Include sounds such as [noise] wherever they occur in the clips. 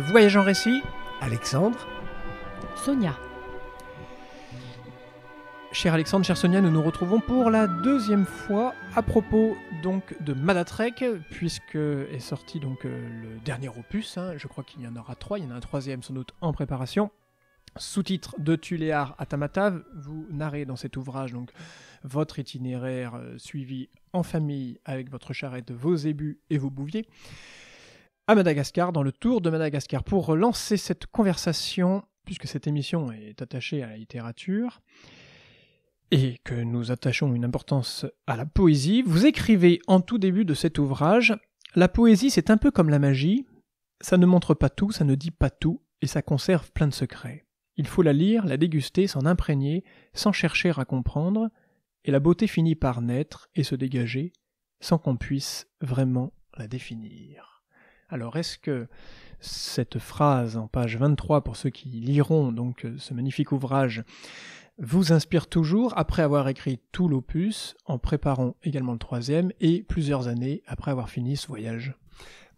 Voyage en récit, Alexandre. Sonia. Cher Alexandre, chère Sonia, nous nous retrouvons pour la deuxième fois à propos donc de Madatrek, puisque est sorti donc euh, le dernier opus. Hein. je crois qu'il y en aura trois, il y en a un troisième sans doute en préparation. Sous-titre de Tuléar à Tamatave. vous narrez dans cet ouvrage donc votre itinéraire euh, suivi en famille avec votre charrette, vos ébus et vos bouviers à Madagascar, dans le tour de Madagascar. Pour relancer cette conversation, puisque cette émission est attachée à la littérature, et que nous attachons une importance à la poésie, vous écrivez en tout début de cet ouvrage La poésie, c'est un peu comme la magie, ça ne montre pas tout, ça ne dit pas tout, et ça conserve plein de secrets. Il faut la lire, la déguster, s'en imprégner, sans chercher à comprendre, et la beauté finit par naître et se dégager, sans qu'on puisse vraiment la définir. Alors est-ce que cette phrase en page 23, pour ceux qui liront donc euh, ce magnifique ouvrage, vous inspire toujours après avoir écrit tout l'opus, en préparant également le troisième, et plusieurs années après avoir fini ce voyage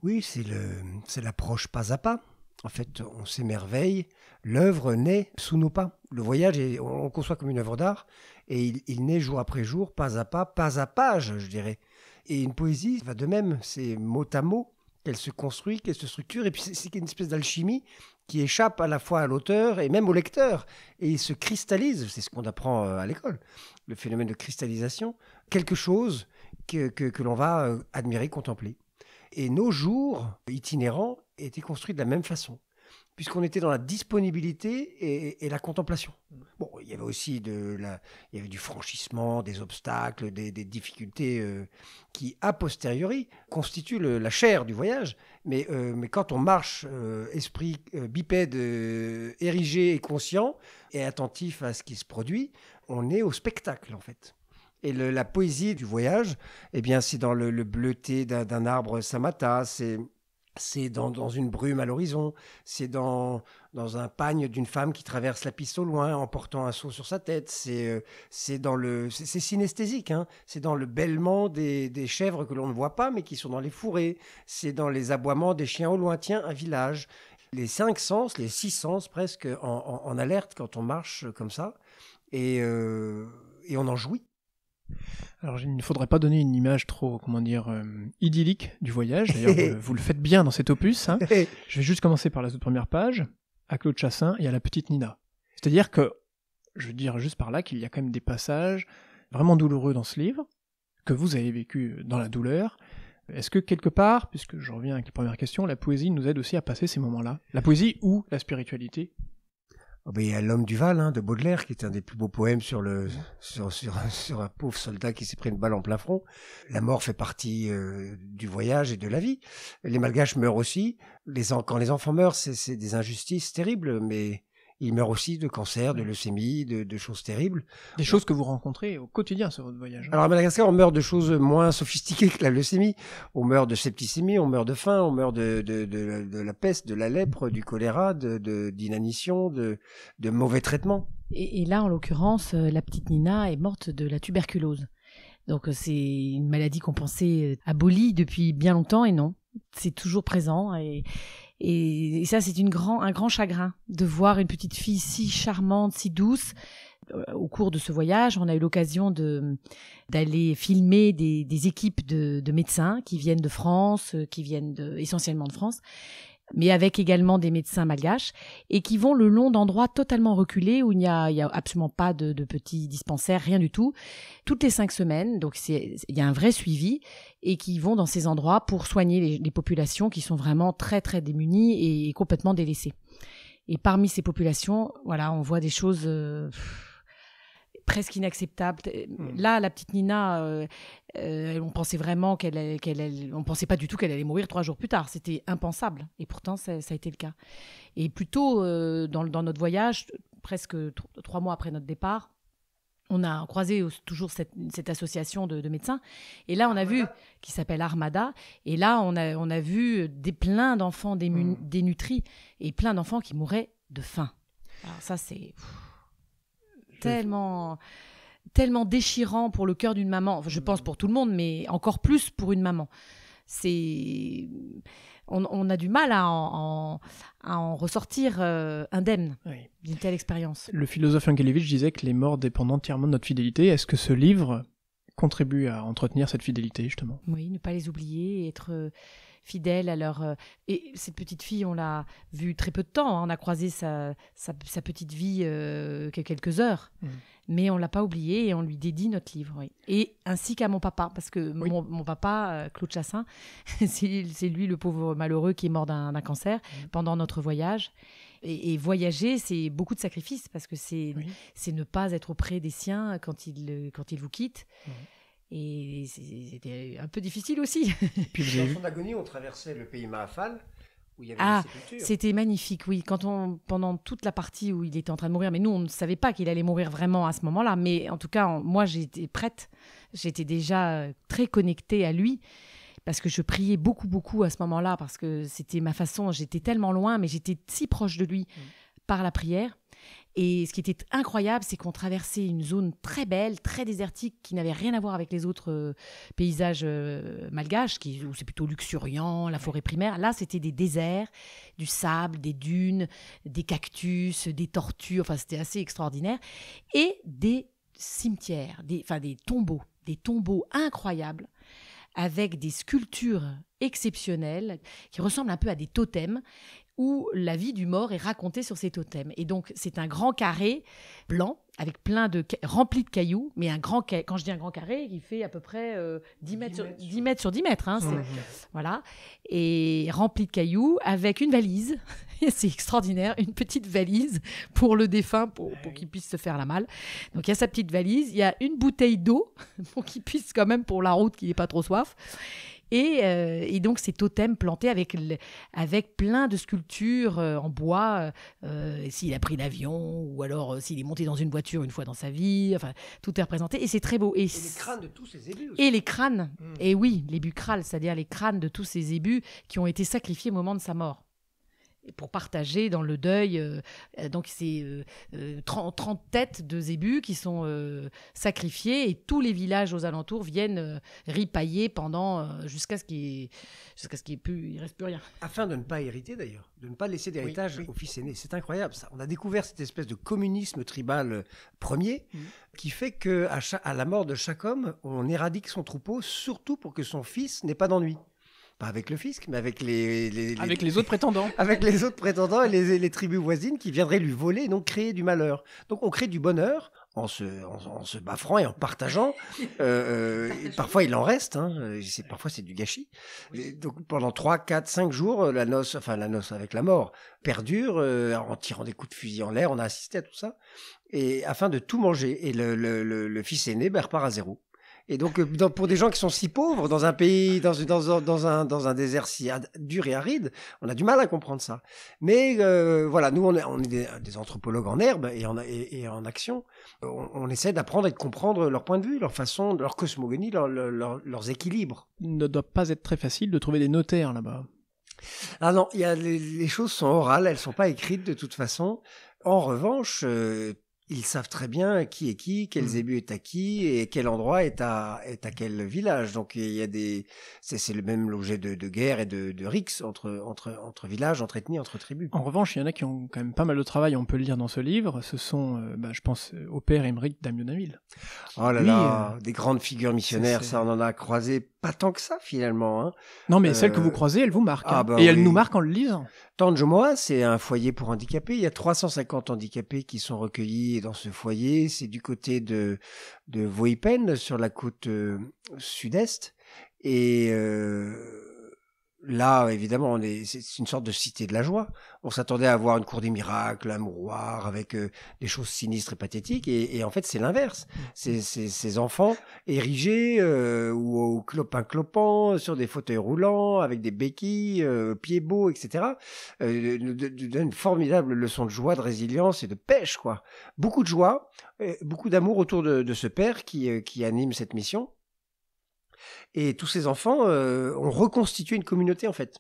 Oui, c'est l'approche pas à pas. En fait, on s'émerveille, l'œuvre naît sous nos pas. Le voyage, on, conçoit comme une œuvre d'art, et il, il naît jour après jour, pas à pas, pas à page, je dirais. Et une poésie va de même, c'est mot à mot, qu'elle se construit, qu'elle se structure, et puis c'est une espèce d'alchimie qui échappe à la fois à l'auteur et même au lecteur, et il se cristallise, c'est ce qu'on apprend euh, à l'école, le phénomène de cristallisation, quelque chose que, que l'on va euh, admirer, contempler. Et nos jours itinérants étaient construits de la même façon puisqu'on était dans la disponibilité et, la contemplation. Bon, il y avait aussi de la, du franchissement, des obstacles, des, difficultés euh, qui, a posteriori, constituent la chair du voyage. Mais, euh, mais quand on marche euh, esprit bipède érigé et conscient et attentif à ce qui se produit, on est au spectacle en fait. Et la poésie du voyage, eh bien, c'est dans le, bleuté d'un arbre samata, c'est c'est dans, dans, une brume à l'horizon, c'est dans, dans un pagne d'une femme qui traverse la piste au loin en portant un seau sur sa tête, c'est euh, c'est dans le c'est synesthésique, hein. c'est dans le bêlement des, des chèvres que l'on ne voit pas mais qui sont dans les fourrés, c'est dans les aboiements des chiens au lointain, un village. Les cinq sens, les six sens presque en, en, alerte quand on marche comme ça, et, euh, et on en jouit. Alors, il ne faudrait pas donner une image trop, comment dire, euh, idyllique du voyage. D'ailleurs, [laughs] vous le faites bien dans cet opus. Hein. [laughs] Je vais juste commencer par la toute première page, à Claude Chassin et à la petite Nina. C'est-à-dire que, je veux dire juste par là qu'il y a quand même des passages vraiment douloureux dans ce livre, que vous avez vécu dans la douleur. Est-ce que quelque part, puisque je reviens avec la première question, la poésie nous aide aussi à passer ces moments-là La poésie ou la spiritualité Oh, il y a L'homme du Val hein, de Baudelaire, qui est un des plus beaux poèmes sur, le, mm. sur, [laughs] sur, un pauvre soldat qui s'est pris une balle en plein front. La mort fait partie euh, du voyage et de la vie. Les Malgaches meurent aussi. Les, quand les enfants meurent, c'est des injustices terribles, mais il meurt aussi de cancer, de leucémie, de, choses terribles. Des choses que vous rencontrez au quotidien sur votre voyage. Hein. Alors à Madagascar, on meurt de choses moins sophistiquées que la leucémie. On meurt de septicémie, on meurt de faim, on meurt de, la peste, de la lèpre, du choléra, d'inanition, de, de, mauvais traitements. Et, et là, en l'occurrence, euh, la petite Nina est morte de la tuberculose. Donc euh, c'est une maladie qu'on pensait euh, abolie depuis bien longtemps et non, c'est toujours présent et, et, ça, c'est un grand chagrin de voir une petite fille si charmante, si douce. Euh, au cours de ce voyage, on a eu l'occasion d'aller filmer des, équipes de, médecins qui viennent de France, euh, qui viennent essentiellement de France, mais avec également des médecins malgaches, et qui vont le long d'endroits totalement reculés où il n'y a, absolument pas de, petits dispensaires, rien du tout, toutes les cinq semaines. Donc c'est, il y a un vrai suivi et qui vont dans ces endroits pour soigner les, populations qui sont vraiment très très démunies et, complètement délaissées. Et parmi ces populations, voilà, on voit des choses. Euh, presque inacceptable. Hmm. Là, la petite Nina, euh, euh, on pensait vraiment qu'elle, qu'elle, on pensait pas du tout qu'elle allait mourir trois jours plus tard. C'était impensable. Et pourtant, ça, a été le cas. Et plutôt euh, dans, notre voyage, presque trois mois après notre départ, on a croisé toujours cette, association de, médecins. Et là, on a vu, qui s'appelle Armada, et là, on a, on a vu des, pleins d'enfants hmm. dénutris et plein d'enfants qui mouraient de faim. Alors ça, c'est tellement, tellement déchirant pour le cœur d'une maman. je mm. pense pour tout le monde, mais encore plus pour une maman. C'est, on, a du mal à en, ressortir euh, indemne d'une telle expérience. Le philosophe Yankelevitch disait que les morts dépendent entièrement de notre fidélité. Est-ce que ce livre contribue à entretenir cette fidélité, justement Oui, ne pas les oublier, être fidèle à leur. Euh, et cette petite fille, on l'a vue très peu de temps. Hein. on a croisé sa, petite vie euh, quelques heures. Mm. Mais on l'a pas oublié et on lui dédie notre livre. Et ainsi qu'à mon papa, parce que mon, mon, papa, euh, Claude Chassin, [laughs] c'est lui le pauvre malheureux qui est mort d'un cancer mm. pendant notre voyage. Et, voyager, c'est beaucoup de sacrifices parce que c'est ne pas être auprès des siens quand ils quand il vous quittent. Mm. Et c'était un peu difficile aussi. Et puis Dans agonie, on traversait le pays Mahafal, où il y avait ah, c'était magnifique, oui. Quand on, pendant toute la partie où il était en train de mourir, mais nous, on ne savait pas qu'il allait mourir vraiment à ce moment-là. Mais en tout cas, moi, j'étais prête. J'étais déjà euh, très connectée à lui parce que je priais beaucoup, beaucoup à ce moment-là, parce que c'était ma façon. J'étais tellement loin, mais j'étais si proche de lui mm. par la prière. Et ce qui était incroyable, c'est qu'on traversait une zone très belle, très désertique, qui n'avait rien à voir avec les autres euh, paysages euh, malgaches, qui, où c'est plutôt luxuriant, la forêt primaire. Là, c'était des déserts, du sable, des dunes, des cactus, des tortues. Enfin, c'était assez extraordinaire. Et des cimetières, des, enfin des tombeaux, des tombeaux incroyables avec des sculptures exceptionnelles qui ressemblent un peu à des totems où la vie du mort est racontée sur ces totems. Et donc, c'est un grand carré blanc, avec plein de rempli de cailloux, mais un grand quand je dis un grand carré, il fait à peu près 10, euh, mètres sur, 10, mètres sur, 10 hein, Voilà. Et rempli de cailloux avec une valise. [laughs] c'est extraordinaire, une petite valise pour le défunt, pour, pour qu'il puisse se faire la malle. Donc il y a sa petite valise, il y a une bouteille d'eau [laughs] pour qu'il puisse quand même, pour la route, qu'il n'ait pas trop soif. Euh, et, donc ces totems plantés avec, avec plein de sculptures euh, en bois, euh, s'il a pris l'avion ou alors s'il est monté dans une voiture une fois dans sa vie, enfin tout est représenté et c'est très beau. Et, les crânes de tous ces Et les crânes, mm. et oui, les bucrales, c'est-à-dire les crânes de tous ces ébus qui ont été sacrifiés au moment de sa mort pour partager dans le deuil. Euh, donc, c'est 30, euh, euh, têtes de zébus qui sont sacrifiées et tous les villages aux alentours viennent ripailler pendant jusqu'à ce qu'il jusqu'à ce qu'il ne reste plus rien. Afin de ne pas hériter d'ailleurs, de ne pas laisser d'héritage au fils aîné. C'est incroyable ça. On a découvert cette espèce de communisme tribal premier mmh. qui fait que à, la mort de chaque homme, on éradique son troupeau surtout pour que son fils n'ait pas d'ennui avec le fisc, mais avec les, avec les autres prétendants, [laughs] avec les autres prétendants et les, tribus voisines qui viendraient lui voler, et donc créer du malheur. Donc on crée du bonheur en se, en, baffrant et en euh, euh, partageant. parfois il en reste, hein. parfois c'est du gâchis. donc pendant 3, 4, 5 jours, euh, la noce, enfin la noce avec la mort perdure en tirant des coups de fusil en l'air. On a assisté à tout ça et afin de tout manger. Et le, fils aîné ben, repart à zéro. Et donc, euh, pour des gens qui sont si pauvres, dans un pays, dans, dans, dans, un, dans un désert si dur et aride, on a du mal à comprendre ça. Mais euh, voilà, nous, on est, des, anthropologues en herbe et en, en action. On, essaie d'apprendre et de comprendre leur point de vue, leur façon, leur cosmogonie, leurs équilibres. Il ne doit pas être très facile de trouver des notaires là-bas. Ah non, y a, les, choses sont orales, elles ne sont pas écrites de toute façon. En revanche, euh, ils savent très bien qui est qui, quel zébu mmh. est à qui et quel endroit est à, à quel village. Donc il y a des, c'est, le même objet de, guerre et de, de rix entre, entre, entre villages, entre ethnies, entre tribus. En revanche, il y en a qui ont quand même pas mal de travail, on peut lire dans ce livre. Ce sont, euh, bah, je pense, au euh, père Émeric Damionaville. Oh là là, euh, des grandes figures missionnaires, ça, ça on en a croisé pas tant que ça finalement. Hein. Non, mais celle que euh, vous croisez, elle vous marque. Ah, hein. bah Et elle nous marque en le lisant. Tanjomoa, c'est un foyer pour handicapés. Il y a 350 handicapés qui sont recueillis dans ce foyer. C'est du côté de, de Voipen, sur la côte euh, sud-est. Et euh, Là, évidemment, c'est une sorte de cité de la joie. On s'attendait à voir une cour des miracles, un mouroir avec euh, des choses sinistres et pathétiques, et, en fait, c'est l'inverse. Mmh. ces enfants érigés euh, ou au clopin clopant sur des fauteuils roulants avec des béquilles, euh, pieds beaux, etc. nous donne une formidable leçon de joie, de résilience et de pêche, quoi. Beaucoup de joie, beaucoup d'amour autour de, ce père qui anime cette mission. Et tous ces enfants euh, ont reconstitué une communauté, en fait.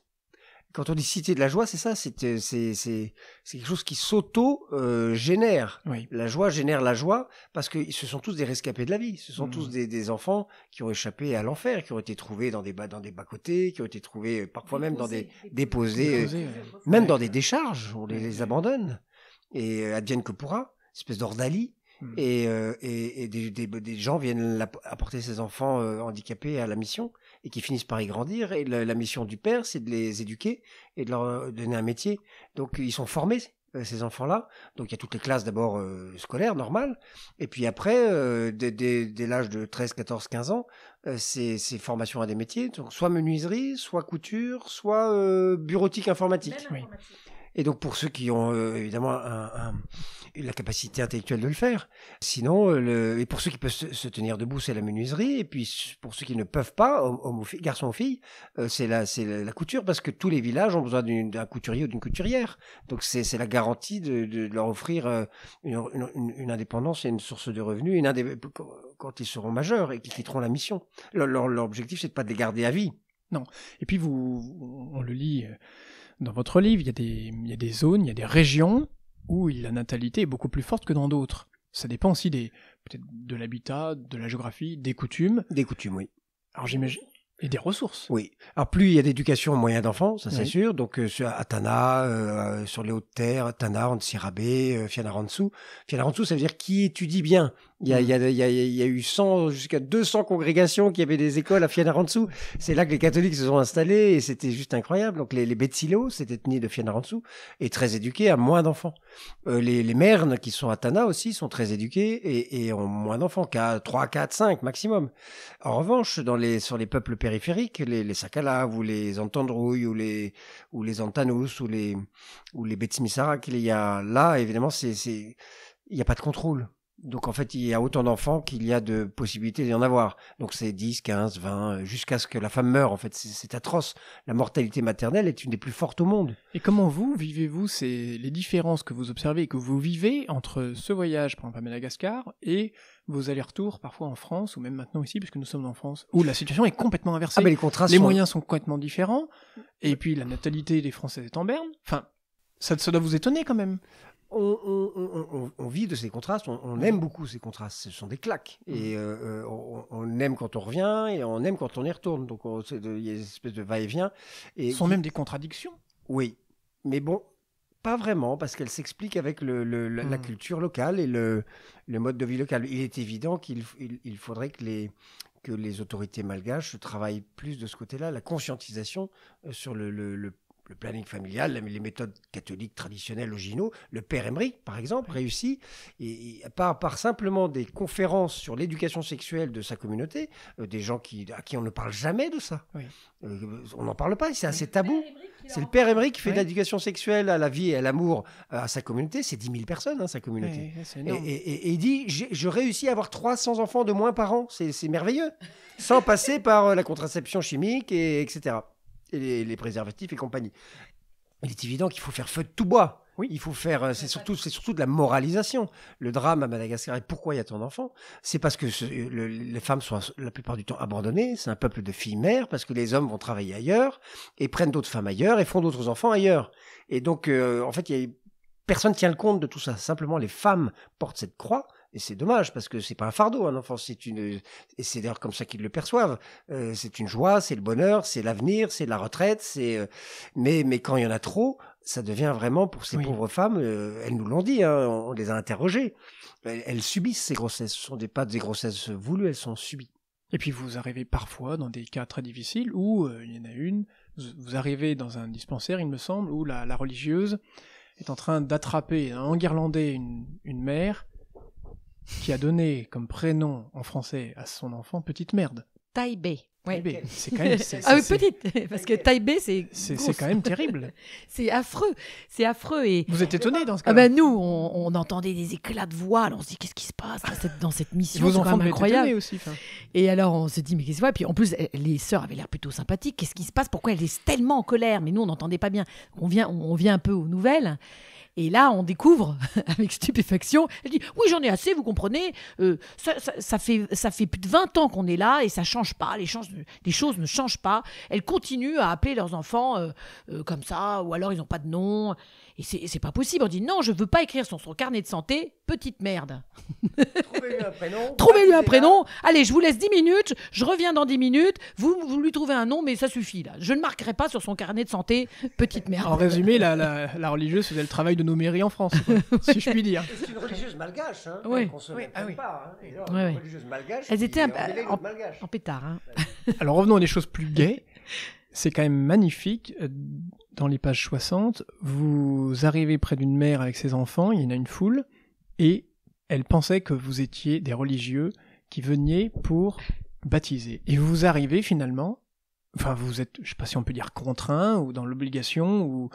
Quand on dit cité de la joie, c'est ça, c'est euh, quelque chose qui s'auto-génère. La joie génère la joie parce que ce sont tous des rescapés de la vie. Ce sont tous mmh. des, enfants qui ont échappé à l'enfer, qui ont été trouvés dans des, dans des bas-côtés, qui ont été trouvés euh, parfois même dans des déposés, même dans des décharges, on les, abandonne. Et advienne que pourra, espèce d'ordalie. Hmm. Et, euh, des, gens viennent apporter ces enfants euh, handicapés à la mission et qui finissent par y grandir. Et la, mission du père, c'est de les éduquer et de leur euh, donner un métier. Donc ils sont formés ces enfants-là. Donc il y a toutes les classes d'abord scolaires, normales, et puis après, dès, l'âge de 13, 14, 15 ans, euh, c'est formation à des métiers, donc soit menuiserie, soit couture, soit bureautique informatique. informatique. Et donc pour ceux qui ont euh, évidemment la capacité intellectuelle de le faire, sinon, euh, le, et pour ceux qui peuvent se, tenir debout, c'est la menuiserie, et puis pour ceux qui ne peuvent pas, garçons garçon ou fille, euh, c'est la, la, couture, parce que tous les villages ont besoin d'un couturier ou d'une couturière. Donc c'est la garantie de, leur offrir une, indépendance et une source de revenus une quand ils seront majeurs et qu'ils quitteront la mission. L'objectif, c'est de pas de les garder à vie. Non. Et puis, vous, on le lit dans votre livre, il y, a des, zones, il y a des régions où la natalité est beaucoup plus forte que dans d'autres. Ça dépend aussi peut-être de l'habitat, de la géographie, des coutumes. Des coutumes, oui. Alors j'imagine, et des ressources. Oui. Alors plus il y a d'éducation moyen d'enfants, ça c'est sûr. Donc euh, sur Atana, euh, sur les hautes terres, Tana, Antsirabé, euh, Fianaransu. ça veut dire qui étudie bien. Il y a, eu 100 jusqu'à 200 congrégations qui avaient des écoles à Fianarantsoa. C'est là que les catholiques se sont installés et c'était juste incroyable. Donc les, les Betsilo, c'était de Fianarantsoa et très éduqués, à moins d'enfants. Euh, les, les Mernes qui sont à Tana aussi sont très éduqués et, et ont moins d'enfants, qu'à 3, 4, 5 maximum. En revanche, dans les, sur les peuples périphériques, les, les Sakalaves ou les Antandrouilles ou les, ou les Antanous ou les, ou les il y a là, évidemment, c'est, c'est, il n'y a pas de contrôle. Donc en fait, il y a autant d'enfants qu'il y a de possibilités d'y en avoir. Donc c'est 10, 15, 20, jusqu'à ce que la femme meure. En fait, c'est atroce. La mortalité maternelle est une des plus fortes au monde. Et comment vous vivez-vous les différences que vous observez et que vous vivez entre ce voyage, par exemple, à Madagascar et vos allers-retours parfois en France ou même maintenant ici, puisque nous sommes en France, où la situation est complètement inversée. Ah, mais les les moyens sont complètement différents. Et puis la natalité des Français est en berne. Enfin, ça, doit vous étonner quand même. On, vit de ces contrastes, on, aime beaucoup ces contrastes, ce sont des claques. Et mm. euh, on, aime quand on revient et on aime quand on y retourne. Donc il y a une espèce de va-et-vient. ce sont même des contradictions. Oui, mais bon, pas vraiment, parce qu'elles s'expliquent avec la, mm. culture locale et le, le, mode de vie local. Il est évident qu'il faudrait que les, que les autorités malgaches travaillent plus de ce côté-là, la conscientisation euh, sur le, le, le planning familial, les méthodes catholiques traditionnelles originaux. Le père Emery, par exemple, réussit et, par, simplement des conférences sur l'éducation sexuelle de sa communauté, euh, des gens qui, à qui on ne parle jamais de ça. Euh, on n'en parle pas, c'est assez tabou. C'est le père Emery qui fait de l'éducation sexuelle à la vie et à l'amour euh, à sa communauté. C'est 10 000 personnes, hein, sa communauté. Et, il dit, je réussis à avoir 300 enfants de moins par an. C'est merveilleux. sans passer par la contraception chimique, et, etc les, préservatifs et compagnie. Il est évident qu'il faut faire feu de tout bois. Oui, il faut faire. Euh, c'est surtout, c'est surtout de la moralisation. Le drame à Madagascar et pourquoi il y a tant d'enfants, c'est parce que les femmes sont la plupart du temps abandonnées. C'est un peuple de filles mères parce que les hommes vont travailler ailleurs et prennent d'autres femmes ailleurs et font d'autres enfants ailleurs. Et donc, euh, en fait, personne ne personne tient le compte de tout ça. Simplement, les femmes portent cette croix et c'est dommage parce que c'est pas un fardeau, un enfant. C'est une, et c'est d'ailleurs comme ça qu'ils le perçoivent. Euh, c'est une joie, c'est le bonheur, c'est l'avenir, c'est la retraite. C'est, euh, mais mais quand il y en a trop, ça devient vraiment pour ces pauvres femmes. Euh, elles nous l'ont dit, hein, on, les a interrogées. Elles, subissent ces grossesses. Ce sont des pas des grossesses voulues, elles sont subies. Et puis vous arrivez parfois dans des cas très difficiles où il y en a une. Vous arrivez dans un dispensaire, il me semble, où la, religieuse est en train d'attraper, en une, une mère qui a donné comme prénom en français à son enfant Petite Merde. Taïbé. Ouais. C'est quand même. ah oui, petite, parce que taille c'est. C'est quand même terrible. [laughs] c'est affreux, c'est affreux. Et... Vous êtes étonné dans ce cas ah ben Nous, on, entendait des éclats de voix, on se dit qu'est-ce qui se passe dans cette, dans cette mission Vos enfants incroyable. aussi. Et alors on se dit mais qu'est-ce que c'est Puis en plus, eh, les sœurs avaient l'air plutôt sympathiques. Qu'est-ce qui se passe Pourquoi elles étaient tellement en colère Mais nous, on n'entendait pas bien. On vient, on vient un peu aux nouvelles. Et là, on découvre [laughs] avec stupéfaction. Elle dit Oui, j'en ai assez, vous comprenez. Euh, ça, fait, ça fait plus de 20 ans qu'on est là et ça change pas. Les, choses ne changent pas. Elles continuent à appeler leurs enfants euh, euh, comme ça, ou alors ils n'ont pas de nom. Et c'est pas possible. On dit non, je veux pas écrire sur son carnet de santé, petite merde. [laughs] Trouvez-lui un prénom. [laughs] Trouvez-lui un prénom. Allez, je vous laisse 10 minutes. Je reviens dans 10 minutes. Vous, vous lui trouvez un nom, mais ça suffit là. Je ne marquerai pas sur son carnet de santé, petite merde. En résumé, la, la, religieuse faisait le travail de nos mairies en France, [laughs] si je puis dire. C'est une religieuse malgache. Hein, oui. On se oui. Ah oui. Hein. oui, Elles étaient un, en, en, pétard. Hein. Alors revenons à des choses plus gaies c'est quand même magnifique. Euh, dans les pages 60, vous arrivez près d'une mère avec ses enfants, il y en a une foule, et elle pensait que vous étiez des religieux qui veniez pour baptiser. Et vous arrivez finalement, enfin vous êtes, je sais pas si on peut dire contraint ou dans l'obligation ou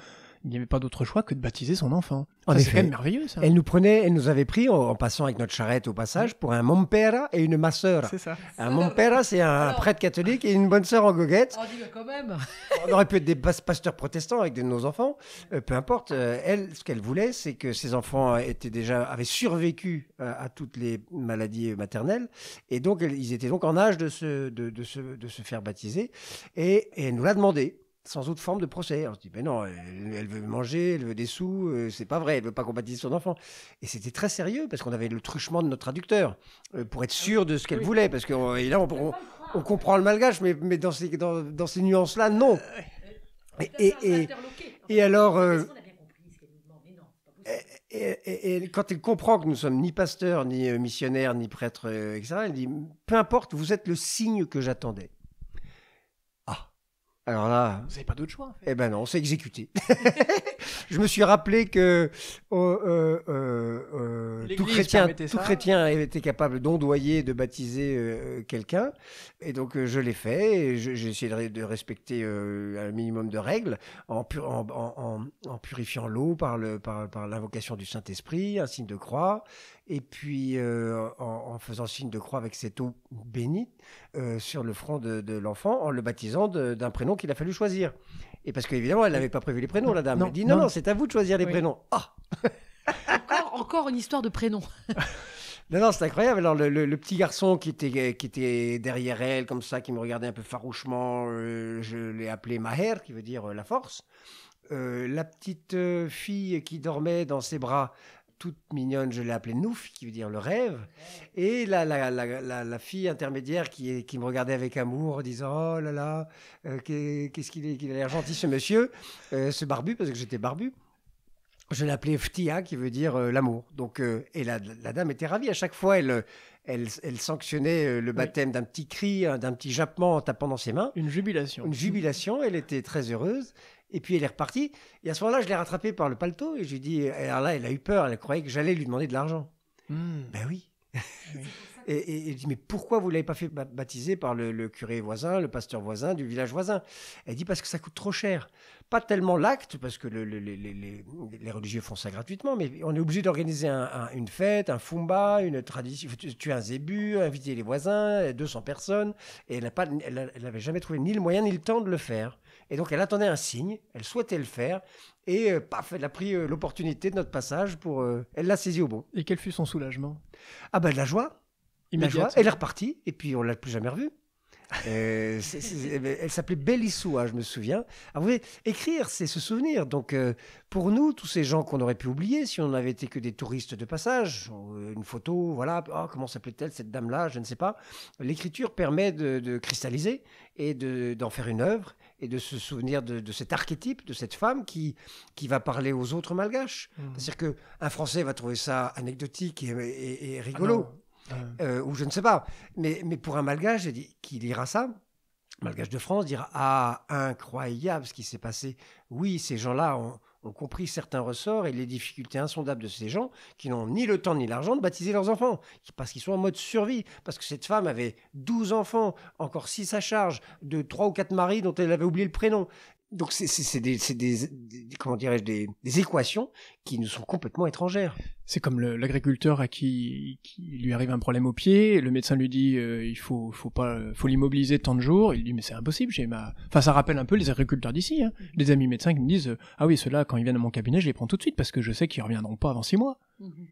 il n'y avait pas d'autre choix que de baptiser son enfant. c'est quand merveilleux, ça. Elle nous prenait, elle nous avait pris en, passant avec notre charrette au passage pour un mompera et une ma sœur. C'est ça. Un mompera, c'est un prêtre catholique et une bonne sœur en goguette. On [laughs] aurait pu être des pasteurs protestants avec nos enfants. Euh, peu importe. Euh, elle, ce qu'elle voulait, c'est que ses enfants étaient déjà, avaient survécu euh, à, toutes les maladies maternelles. Et donc, ils étaient donc en âge de se, de, se, faire baptiser. et elle nous l'a demandé sans autre forme de procès. Alors, je dis, mais ben non, elle, veut manger, elle veut des sous, euh, c'est pas vrai, elle veut pas qu'on son enfant. Et c'était très sérieux, parce qu'on avait le truchement de notre traducteur, euh, pour être sûr de ce qu'elle voulait, parce que euh, là, on, comprend le malgache, mais, mais dans ces, dans, ces nuances-là, non. Et, et, alors... et, et, quand elle comprend que nous sommes ni pasteurs, ni missionnaires, ni prêtres, etc., elle dit, peu importe, vous êtes le signe que j'attendais. Alors là. Vous n'avez pas d'autre choix, Eh ben non, s'est exécuté. [laughs] je me suis rappelé que oh, euh, euh, euh, tout, chrétien, était capable d'ondoyer, de baptiser quelqu'un. Et donc, je l'ai fait. J'ai essayé de, respecter un minimum de règles en, en, purifiant l'eau par l'invocation par, du Saint-Esprit, un signe de croix et puis euh, en, faisant signe de croix avec cette eau bénite euh, sur le front de, l'enfant, en le baptisant d'un prénom qu'il a fallu choisir. Et parce qu'évidemment, elle n'avait pas prévu les prénoms, la dame. elle dit non, non, c'est à vous de choisir les prénoms. Ah [laughs] encore, encore une histoire de prénoms. [laughs] Non, non, c'est incroyable. Alors, le, petit garçon qui était, qui était derrière elle, comme ça, qui me regardait un peu farouchement, euh, je l'ai appelé Maher, qui veut dire la force. la petite fille qui dormait dans ses bras, toute mignonne, je l'ai appelée Nouf, qui veut dire le rêve. Et la, la, la, la fille intermédiaire qui, qui me regardait avec amour disant Oh là là, euh, qu'est-ce qu'il est, qu'il a l'air gentil ce monsieur, euh, ce barbu, parce que j'étais barbu. Je l'appelais Ftia, qui veut dire euh, l'amour. Donc, et la, dame était ravie. À chaque fois, elle, elle, sanctionnait le baptême d'un petit cri, d'un petit jappement en tapant dans ses mains. Une jubilation. Une jubilation. Elle était très heureuse. Et puis elle est repartie. Et à ce moment-là, je l'ai rattrapée par le paletot et je lui dis. Alors là, elle a eu peur. Elle croyait que j'allais lui demander de l'argent. Hmm. Ben oui. Ah [laughs] et, elle dit mais pourquoi vous l'avez pas fait baptiser par le, curé voisin, le pasteur voisin du village voisin Elle dit parce que ça coûte trop cher. Pas tellement l'acte parce que les, religieux font ça gratuitement, mais on est obligé d'organiser une fête, un fumba, une tradition, tuer un zébu, inviter les voisins, 200 personnes. Et elle n'avait jamais trouvé ni le moyen ni le temps de le faire. Et donc elle attendait un signe, elle souhaitait le faire, et euh, paf, elle a pris euh, l'opportunité de notre passage pour. Euh, elle l'a saisi au bon. Et quel fut son soulagement Ah bah de la joie, la joie. Elle est repartie, et puis on l'a plus jamais revue. [laughs] elle s'appelait Bellissoua, je me souviens. Ah, vous écrire, c'est se souvenir. Donc, pour nous, tous ces gens qu'on aurait pu oublier si on n'avait été que des touristes de passage, une photo, voilà, oh, comment s'appelait-elle cette dame-là, je ne sais pas. L'écriture permet de, de cristalliser et de- d'en faire une œuvre et de se souvenir de, cet archétype, de cette femme qui, qui va parler aux autres malgaches. Mmh. C'est-à-dire qu'un Français va trouver ça anecdotique et, ah rigolo, euh, ou je ne sais pas. Mais, mais pour un malgache qui lira ça, malgache de France dira Ah, incroyable ce qui s'est passé. Oui, ces gens-là ont, ont compris certains ressorts et les difficultés insondables de ces gens qui n'ont ni le temps ni l'argent de baptiser leurs enfants, parce qu'ils sont en mode survie, parce que cette femme avait 12 enfants, encore six à charge, de trois ou quatre maris dont elle avait oublié le prénom. Donc c'est des, comment dirais-je des, équations qui nous sont complètement étrangères. C'est comme l'agriculteur à qui, qui, lui arrive un problème au pied, le médecin lui dit euh, il faut faut pas faut l'immobiliser tant de jours, il lui dit mais c'est impossible, j'ai ma enfin ça rappelle un peu les agriculteurs d'ici hein. des mm-hmm. amis médecins qui me disent ah oui ceux-là quand ils viennent à mon cabinet, je les prends tout de suite parce que je sais qu'ils reviendront pas avant six mois. Mm-hmm.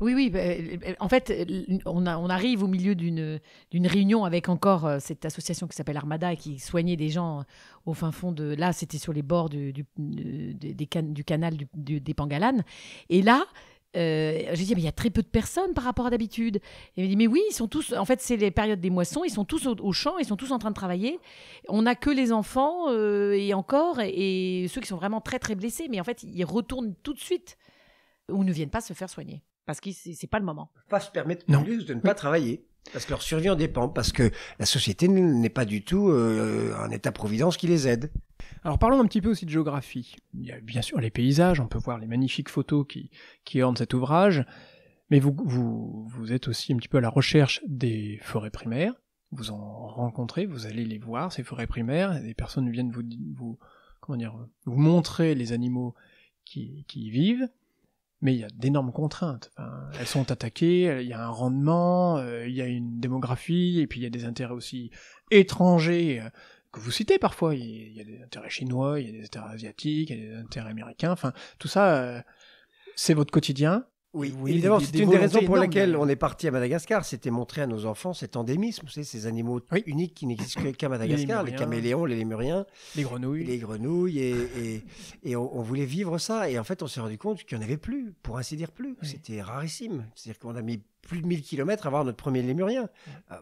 Oui, oui. Bah, euh, bah, en fait, euh, on, arrive au milieu d'une réunion avec encore euh, cette association qui s'appelle Armada et qui soignait des gens au fin fond de. Là, c'était sur les bords du, du canal des Pangalanes. Et là, je dis, mais il y a très peu de personnes par rapport à d'habitude. Et il me dit, mais oui, ils sont tous, en fait, c'est les périodes des moissons, ils sont tous au, champ, ils sont tous en train de travailler. On n'a que les enfants et encore, et, ceux qui sont vraiment très, très blessés, mais en fait, ils retournent tout de suite ou ne viennent pas se faire soigner parce que c'est pas le moment. pas se permettre non. de ne pas travailler. Parce que leur survie en dépend, parce que la société n'est pas du tout euh, un état-providence qui les aide. Alors parlons un petit peu aussi de géographie. Il y a bien sûr les paysages, on peut voir les magnifiques photos qui, ornent cet ouvrage, mais vous, êtes aussi un petit peu à la recherche des forêts primaires, vous en rencontrez, vous allez les voir, ces forêts primaires, des personnes viennent vous, vous, vous montrer les animaux qui, qui y vivent, mais il y a d'énormes contraintes. elles sont attaquées, il y a un rendement, euh, il y a une démographie, et puis il y a des intérêts aussi étrangers euh, que vous citez parfois. Il y, a, des intérêts chinois, il y a des intérêts asiatiques, il y a des intérêts américains. Enfin, tout ça, euh, c'est votre quotidien. Oui, évidemment, c'est une des raisons pour lesquelles on est parti à Madagascar. C'était montrer à nos enfants cet endémisme, ces animaux uniques qui n'existent qu'à Madagascar, les, caméléons, les lémuriens. Les grenouilles. Les grenouilles. Et, on, voulait vivre ça. Et en fait, on s'est rendu compte qu'il n'y en avait plus, pour ainsi dire plus. C'était rarissime. C'est-à-dire qu'on a mis plus de 1000 km à voir notre premier lémurien. Euh,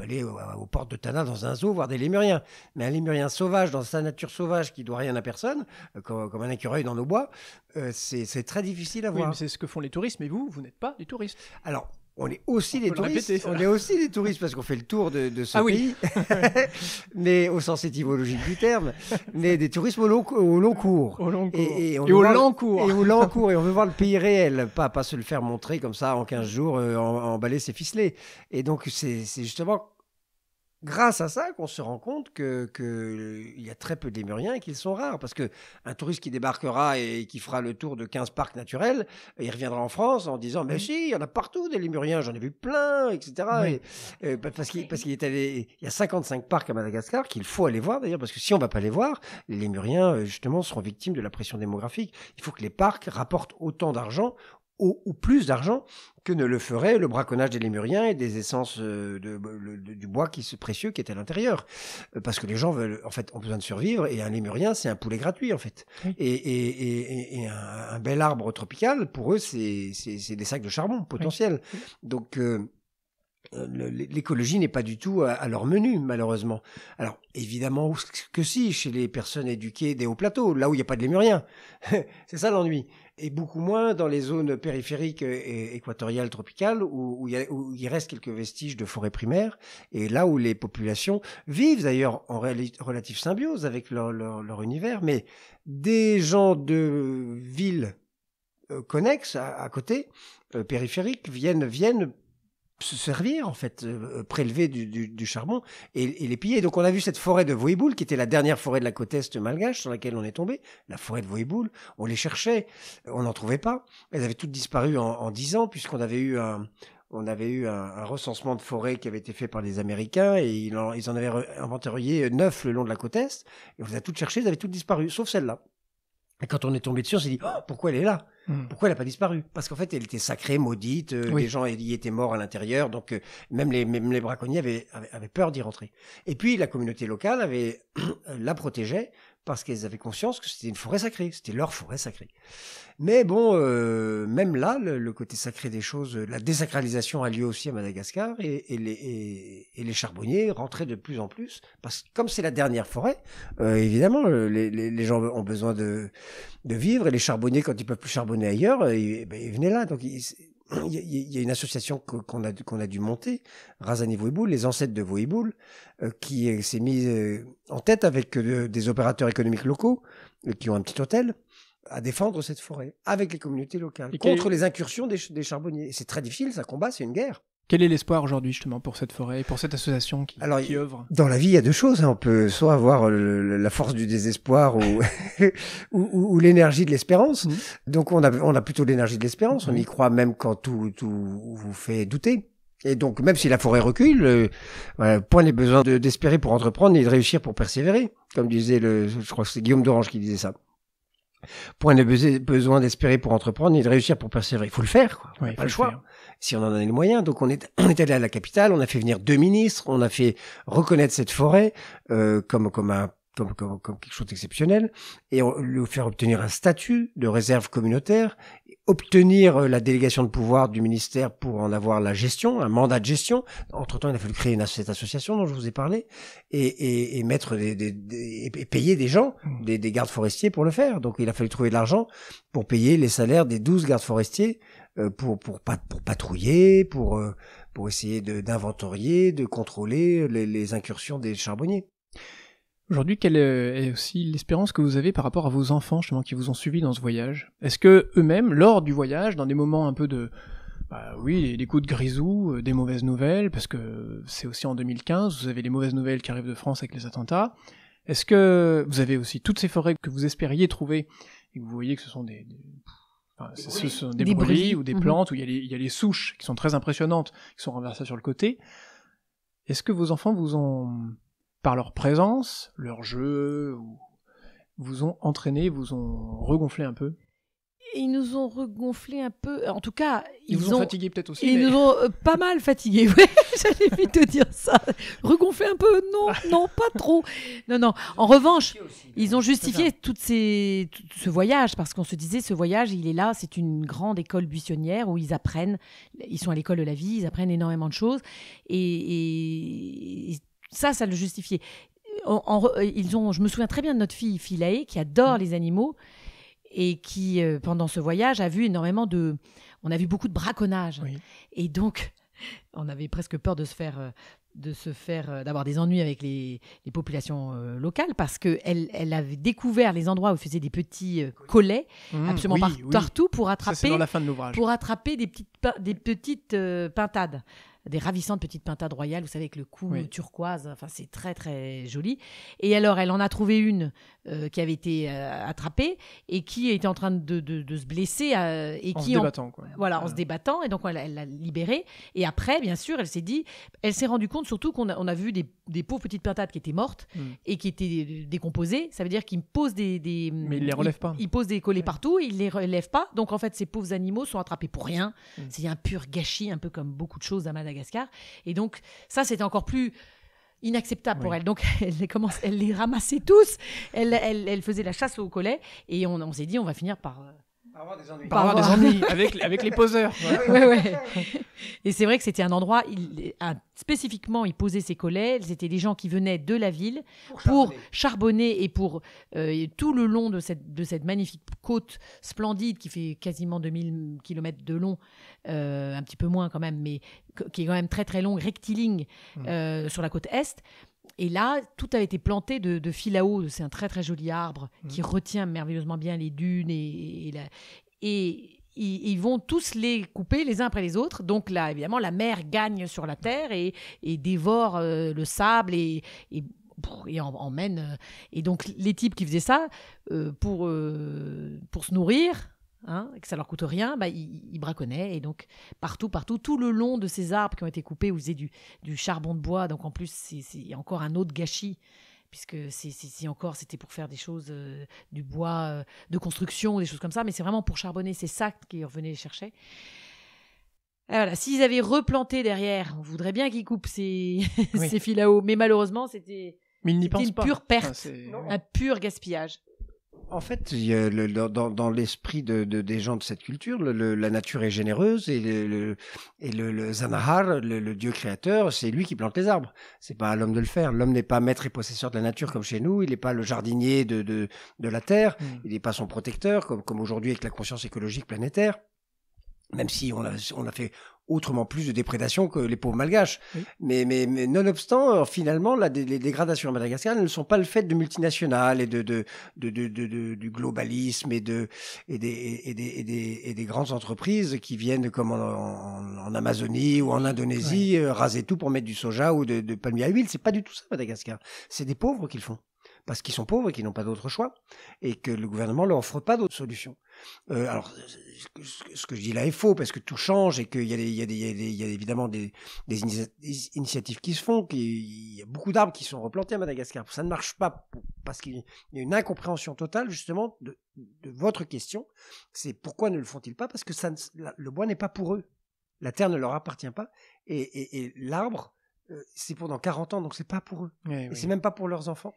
aller aux, portes de Tana dans un zoo voir des lémuriens. Mais un lémurien sauvage, dans sa nature sauvage, qui doit rien à personne, euh, comme, un écureuil dans nos bois, euh, c'est très difficile à voir. C'est ce que font les touristes, mais vous, vous n'êtes pas des touristes. Alors, on est aussi des touristes. on est aussi des touristes parce qu'on fait le tour de, de ce ah pays, [laughs] mais au sens étymologique du terme, mais des touristes au long, au long cours. Au long cours. Et, au long cours. Et au long [laughs] cours. Et on veut voir le pays réel, pas, pas se le faire montrer comme ça en 15 jours, euh, en, emballer ses ficelés. Et donc, c'est justement grâce à ça qu'on se rend compte que qu'il y a très peu lémuriens et qu'ils sont rares parce que un touriste qui débarquera et qui fera le tour de 15 parcs naturels il reviendra en France en disant mais si il y en a partout des lémuriens j'en ai vu plein etc et, euh, parce qu'il est allé il y a 55 parcs à Madagascar qu'il faut aller voir d'ailleurs parce que si on va pas les voir les lémuriens euh, justement seront victimes de la pression démographique il faut que les parcs rapportent autant d'argent ou, plus d'argent que ne le ferait le braconnage des lémuriens et des essences euh, du bois qui, précieux qui est à l'intérieur. Euh, parce que les gens veulent, en fait, ont besoin de survivre et un lémurien, c'est un poulet gratuit, en fait. Et, un, bel arbre tropical, pour eux, c'est des sacs de charbon potentiels. Donc, euh, l'écologie n'est pas du tout à, leur menu, malheureusement. Alors, évidemment que si, chez les personnes éduquées des hauts plateaux, là où il n'y a pas de lémuriens. [laughs] c'est ça l'ennui et beaucoup moins dans les zones périphériques et équatoriales tropicales où, il reste quelques vestiges de forêts primaires et là où les populations vivent d'ailleurs en relative symbiose avec leur, univers. Mais des gens de villes euh, connexes à, côté, euh, périphériques, viennent, viennent se servir, en fait, euh, euh, prélever du, charbon et, et, les piller. Donc on a vu cette forêt de Voiboul, qui était la dernière forêt de la côte est malgache sur laquelle on est tombé, la forêt de Voiboul, on les cherchait, on n'en trouvait pas. Elles avaient toutes disparu en dix ans, puisqu'on avait eu un, on avait eu un, recensement de forêts qui avait été fait par les Américains et ils en, avaient inventorié neuf le long de la côte Est. Et on les a toutes cherchées, elles avaient toutes disparu, sauf celle-là. Et quand on est tombé dessus, on s'est dit oh, pourquoi elle est là hmm. pourquoi elle n'a pas disparu Parce qu'en fait, elle était sacrée, maudite, euh, des les gens y étaient morts à l'intérieur, donc euh, même, les, même les braconniers avaient, avaient, avaient peur d'y rentrer. Et puis, la communauté locale avait, [clears throat] la protégeait, parce qu'elles avaient conscience que c'était une forêt sacrée, c'était leur forêt sacrée. Mais bon, euh, même là, le, côté sacré des choses, euh, la désacralisation a lieu aussi à Madagascar, et, les, charbonniers rentraient de plus en plus, parce que comme c'est la dernière forêt, euh, évidemment, les, gens ont besoin de, vivre, et les charbonniers, quand ils peuvent plus charbonner ailleurs, ben, ils, venaient là. Donc, il y, a une association qu'on a, dû monter, Razani Vouiboul, les ancêtres de Vouiboul, euh, qui euh, s'est mise euh, en tête avec des opérateurs économiques locaux qui ont un petit hôtel à défendre cette forêt avec les communautés locales contre les incursions des charbonniers. C'est très difficile, ça combat, c'est une guerre. Quel est l'espoir aujourd'hui justement pour cette forêt, pour cette association qui, œuvre Dans la vie, il y a deux choses. Hein. On peut soit avoir la force du désespoir ou, [laughs] ou, l'énergie de l'espérance. Mhm. Donc on a, on a plutôt l'énergie de l'espérance. On mhm. y croit même quand tout, tout vous fait douter. Et donc même si la forêt recule, euh, euh, point les besoins d'espérer pour entreprendre et de réussir pour persévérer. Comme disait le, je crois que c'est Guillaume d'Orange qui disait ça point de besoin d'espérer pour entreprendre et de réussir pour persévérer. Il faut le faire, quoi. n'y a pas le choix. si on en a les moyens. Donc on est, [clears throat] on allé à la capitale, on a fait venir deux ministres, on a fait reconnaître cette forêt euh, comme comme un comme, quelque chose d'exceptionnel, et lui faire obtenir un statut de réserve communautaire, obtenir euh, la délégation de pouvoir du ministère pour en avoir la gestion, un mandat de gestion. Entre-temps, il a fallu créer une, cette association dont je vous ai parlé, et, mettre des, payer des gens, hmm. des, gardes forestiers pour le faire. Donc il a fallu trouver de l'argent pour payer les salaires des 12 gardes forestiers euh, pour pour pour patrouiller, pour euh, pour essayer d'inventorier, de, contrôler les, les incursions des charbonniers. Aujourd'hui, quelle euh, est aussi l'espérance que vous avez par rapport à vos enfants justement qui vous ont suivi dans ce voyage Est-ce que eux-mêmes, lors du voyage, dans des moments un peu de, bah oui, des coups de grisou, euh, des mauvaises nouvelles, parce que c'est aussi en 2015, vous avez les mauvaises nouvelles qui arrivent de France avec les attentats. Est-ce que vous avez aussi toutes ces forêts que vous espériez trouver et que vous voyez que ce sont des, Enfin, ce sont des, ou des mhm. plantes, où il y, il y, a les souches qui sont très impressionnantes, qui sont renversées sur le côté. Est-ce que vos enfants vous ont par leur présence, leur jeu, vous ont entraîné, vous ont regonflé un peu ils nous ont regonflé un peu. En tout cas, ils, ils nous ont, fatigué peut-être aussi. Ils nous ont euh, pas mal fatigué. [laughs] j'allais vite te dire ça. Regonflé un peu, non, [laughs] non, pas trop. Non, non. En revanche, ils ont justifié tout ces... ce voyage parce qu'on se disait, ce voyage, il est là, c'est une grande école buissonnière où ils apprennent, ils sont à l'école de la vie, ils apprennent énormément de choses. et ça, ça le justifiait. Euh, ils ont, je me souviens très bien de notre fille Philae qui adore mm. les animaux et qui, euh, pendant ce voyage, a vu énormément de. On a vu beaucoup de braconnage. Et donc, on avait presque peur de se faire. Euh, de se faire d'avoir des ennuis avec les, populations locales parce que elle, avait découvert les endroits où faisaient faisait des petits collets mm, absolument partout pour attraper Ça, dans la fin de pour attraper des petites des petites pintades des ravissantes petites pintades royales, vous savez, avec le cou turquoise. Enfin, c'est très, très joli. Et alors, elle en a trouvé une euh, qui avait été euh, attrapée et qui était en train de, de, se blesser. Euh, et en qui, se débattant, quoi. Voilà, en se débattant. Et donc, elle l'a libérée. Et après, bien sûr, elle s'est dit, elle s'est rendue compte surtout qu'on a, on a vu des, des, pauvres petites pintades qui étaient mortes hmm. et qui étaient décomposées. Ça veut dire qu'ils posent des, des. Mais ils les relèvent pas. Ils posent des collets partout, ils les relèvent pas. Donc, en fait, ces pauvres animaux sont attrapés pour rien. Hmm. C'est un pur gâchis, un peu comme beaucoup de choses à Madagascar. Et donc, ça, c'était encore plus inacceptable pour elle. Donc, [laughs] elle les, commence, elle les ramassait tous. Elle, elle, faisait la chasse au collet. Et on s'est dit, on va finir par euh, par avoir des ennuis. avec, avec les poseurs. [laughs] Et c'est vrai que c'était un endroit, il, spécifiquement, il posait ses collets. C'était des gens qui venaient de la ville pour, charbonner. et pour euh, tout le long de cette, de cette magnifique côte splendide qui fait quasiment 2000 km de long, euh, un petit peu moins quand même, mais qui est quand même très très longue, rectiligne hmm. euh, sur la côte est. Et là, tout a été planté de, de fil à C'est un très très joli arbre mm. qui retient merveilleusement bien les dunes et, et, ils, vont tous les couper les uns après les autres. Donc là, évidemment, la mer gagne sur la terre et, dévore euh, le sable et, et, emmène. Euh, et donc les types qui faisaient ça euh, pour, pour se nourrir, Hein, que ça leur coûte rien, bah, ils, braconnaient. Et donc, partout, partout, tout le long de ces arbres qui ont été coupés, où ils du, charbon de bois. Donc, en plus, c'est encore un autre gâchis puisque si encore c'était pour faire des choses euh, du bois euh, de construction, des choses comme ça, mais c'est vraiment pour charbonner, c'est ça qu'ils revenaient chercher. voilà, s'ils avaient replanté derrière, on voudrait bien qu'ils coupent ces, [laughs] fils à eau, mais malheureusement c'était une pure perte, un pur gaspillage. En fait, dans, l'esprit des gens de cette culture, la nature est généreuse et le, Zanahar, le, dieu créateur, c'est lui qui plante les arbres. C'est pas à l'homme de le faire. L'homme n'est pas maître et possesseur de la nature comme chez nous. Il n'est pas le jardinier de, la terre. Mm. Il n'est pas son protecteur comme, aujourd'hui avec la conscience écologique planétaire même si on on a fait autrement plus de déprédation que les pauvres malgaches. Mais, nonobstant, euh, finalement, les dégradations à Madagascar ne sont pas le fait de multinationales et de, du globalisme et, des, grandes entreprises qui viennent comme en, Amazonie ou en Indonésie euh, raser tout pour mettre du soja ou de, de palmier à huile. C'est pas du tout ça, Madagascar. C'est des pauvres qui le font parce qu'ils sont pauvres et qu'ils n'ont pas d'autre choix, et que le gouvernement ne leur offre pas d'autres solution. Euh, alors, ce que je dis là est faux, parce que tout change et qu'il y, a évidemment des, initiatives qui se font, qu'il y a beaucoup d'arbres qui sont replantés à Madagascar. Ça ne marche pas parce qu'il y a une incompréhension totale justement de, votre question. C'est pourquoi ne le font-ils pas Parce que le bois n'est pas pour eux. La terre ne leur appartient pas. Et, l'arbre, euh, c'est pendant 40 ans, donc c'est pas pour eux. et c'est même pas pour leurs enfants.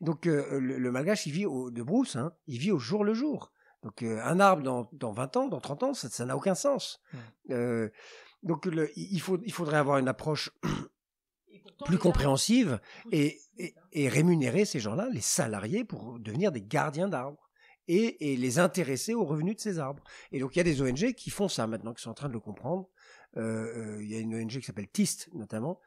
Donc euh, le, malgache, il vit de brousse, hein, il vit au jour le jour. Donc euh, un arbre dans, 20 ans, dans 30 ans, ça n'a aucun sens. Mmh. Euh, donc il, faudrait avoir une approche [coughs] plus compréhensive hein. et, rémunérer ces gens-là, les salariés, pour devenir des gardiens d'arbres. Et, les intéresser aux revenus de ces arbres. Et donc il y a des ONG qui font ça maintenant, qui sont en train de le comprendre. Il y a une ONG qui s'appelle TIST notamment,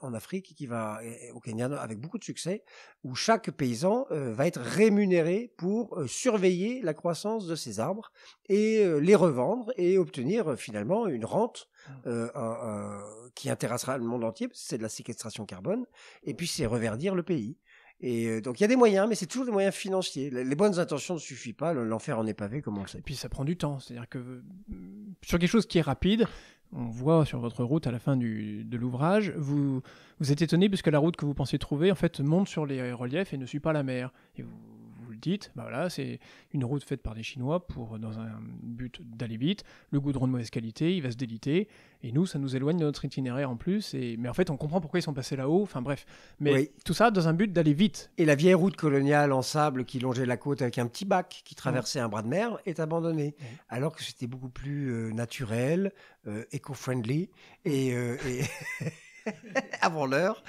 en, Afrique, qui va au Kenya avec beaucoup de succès, où chaque paysan euh, va être rémunéré pour euh, surveiller la croissance de ses arbres et euh, les revendre et obtenir finalement une rente mmh. qui intéressera le monde entier, c'est de la séquestration carbone, et puis c'est reverdir le pays. Et donc il y a des moyens, mais c'est toujours des moyens financiers. Les bonnes intentions ne suffisent pas, l'enfer en est pavé, comme on le sait. Et puis ça prend du temps, c'est-à-dire que sur quelque chose qui est rapide, on voit sur votre route à la fin de l'ouvrage, vous, vous êtes étonné puisque la route que vous pensez trouver en fait monte sur les reliefs et ne suit pas la mer dites, bah voilà, c'est une route faite par des Chinois pour, dans un but d'aller vite. Le goudron de mauvaise qualité, il va se déliter. Et nous, ça nous éloigne de notre itinéraire en plus. Et... Mais en fait, on comprend pourquoi ils sont passés là-haut. Enfin bref. Mais tout ça dans un but d'aller vite. Et la vieille route coloniale en sable qui longeait la côte avec un petit bac qui traversait un bras de mer est abandonnée. Alors que c'était beaucoup plus euh, naturel, euh, éco-friendly et... Euh, [laughs] [laughs] avant l'heure.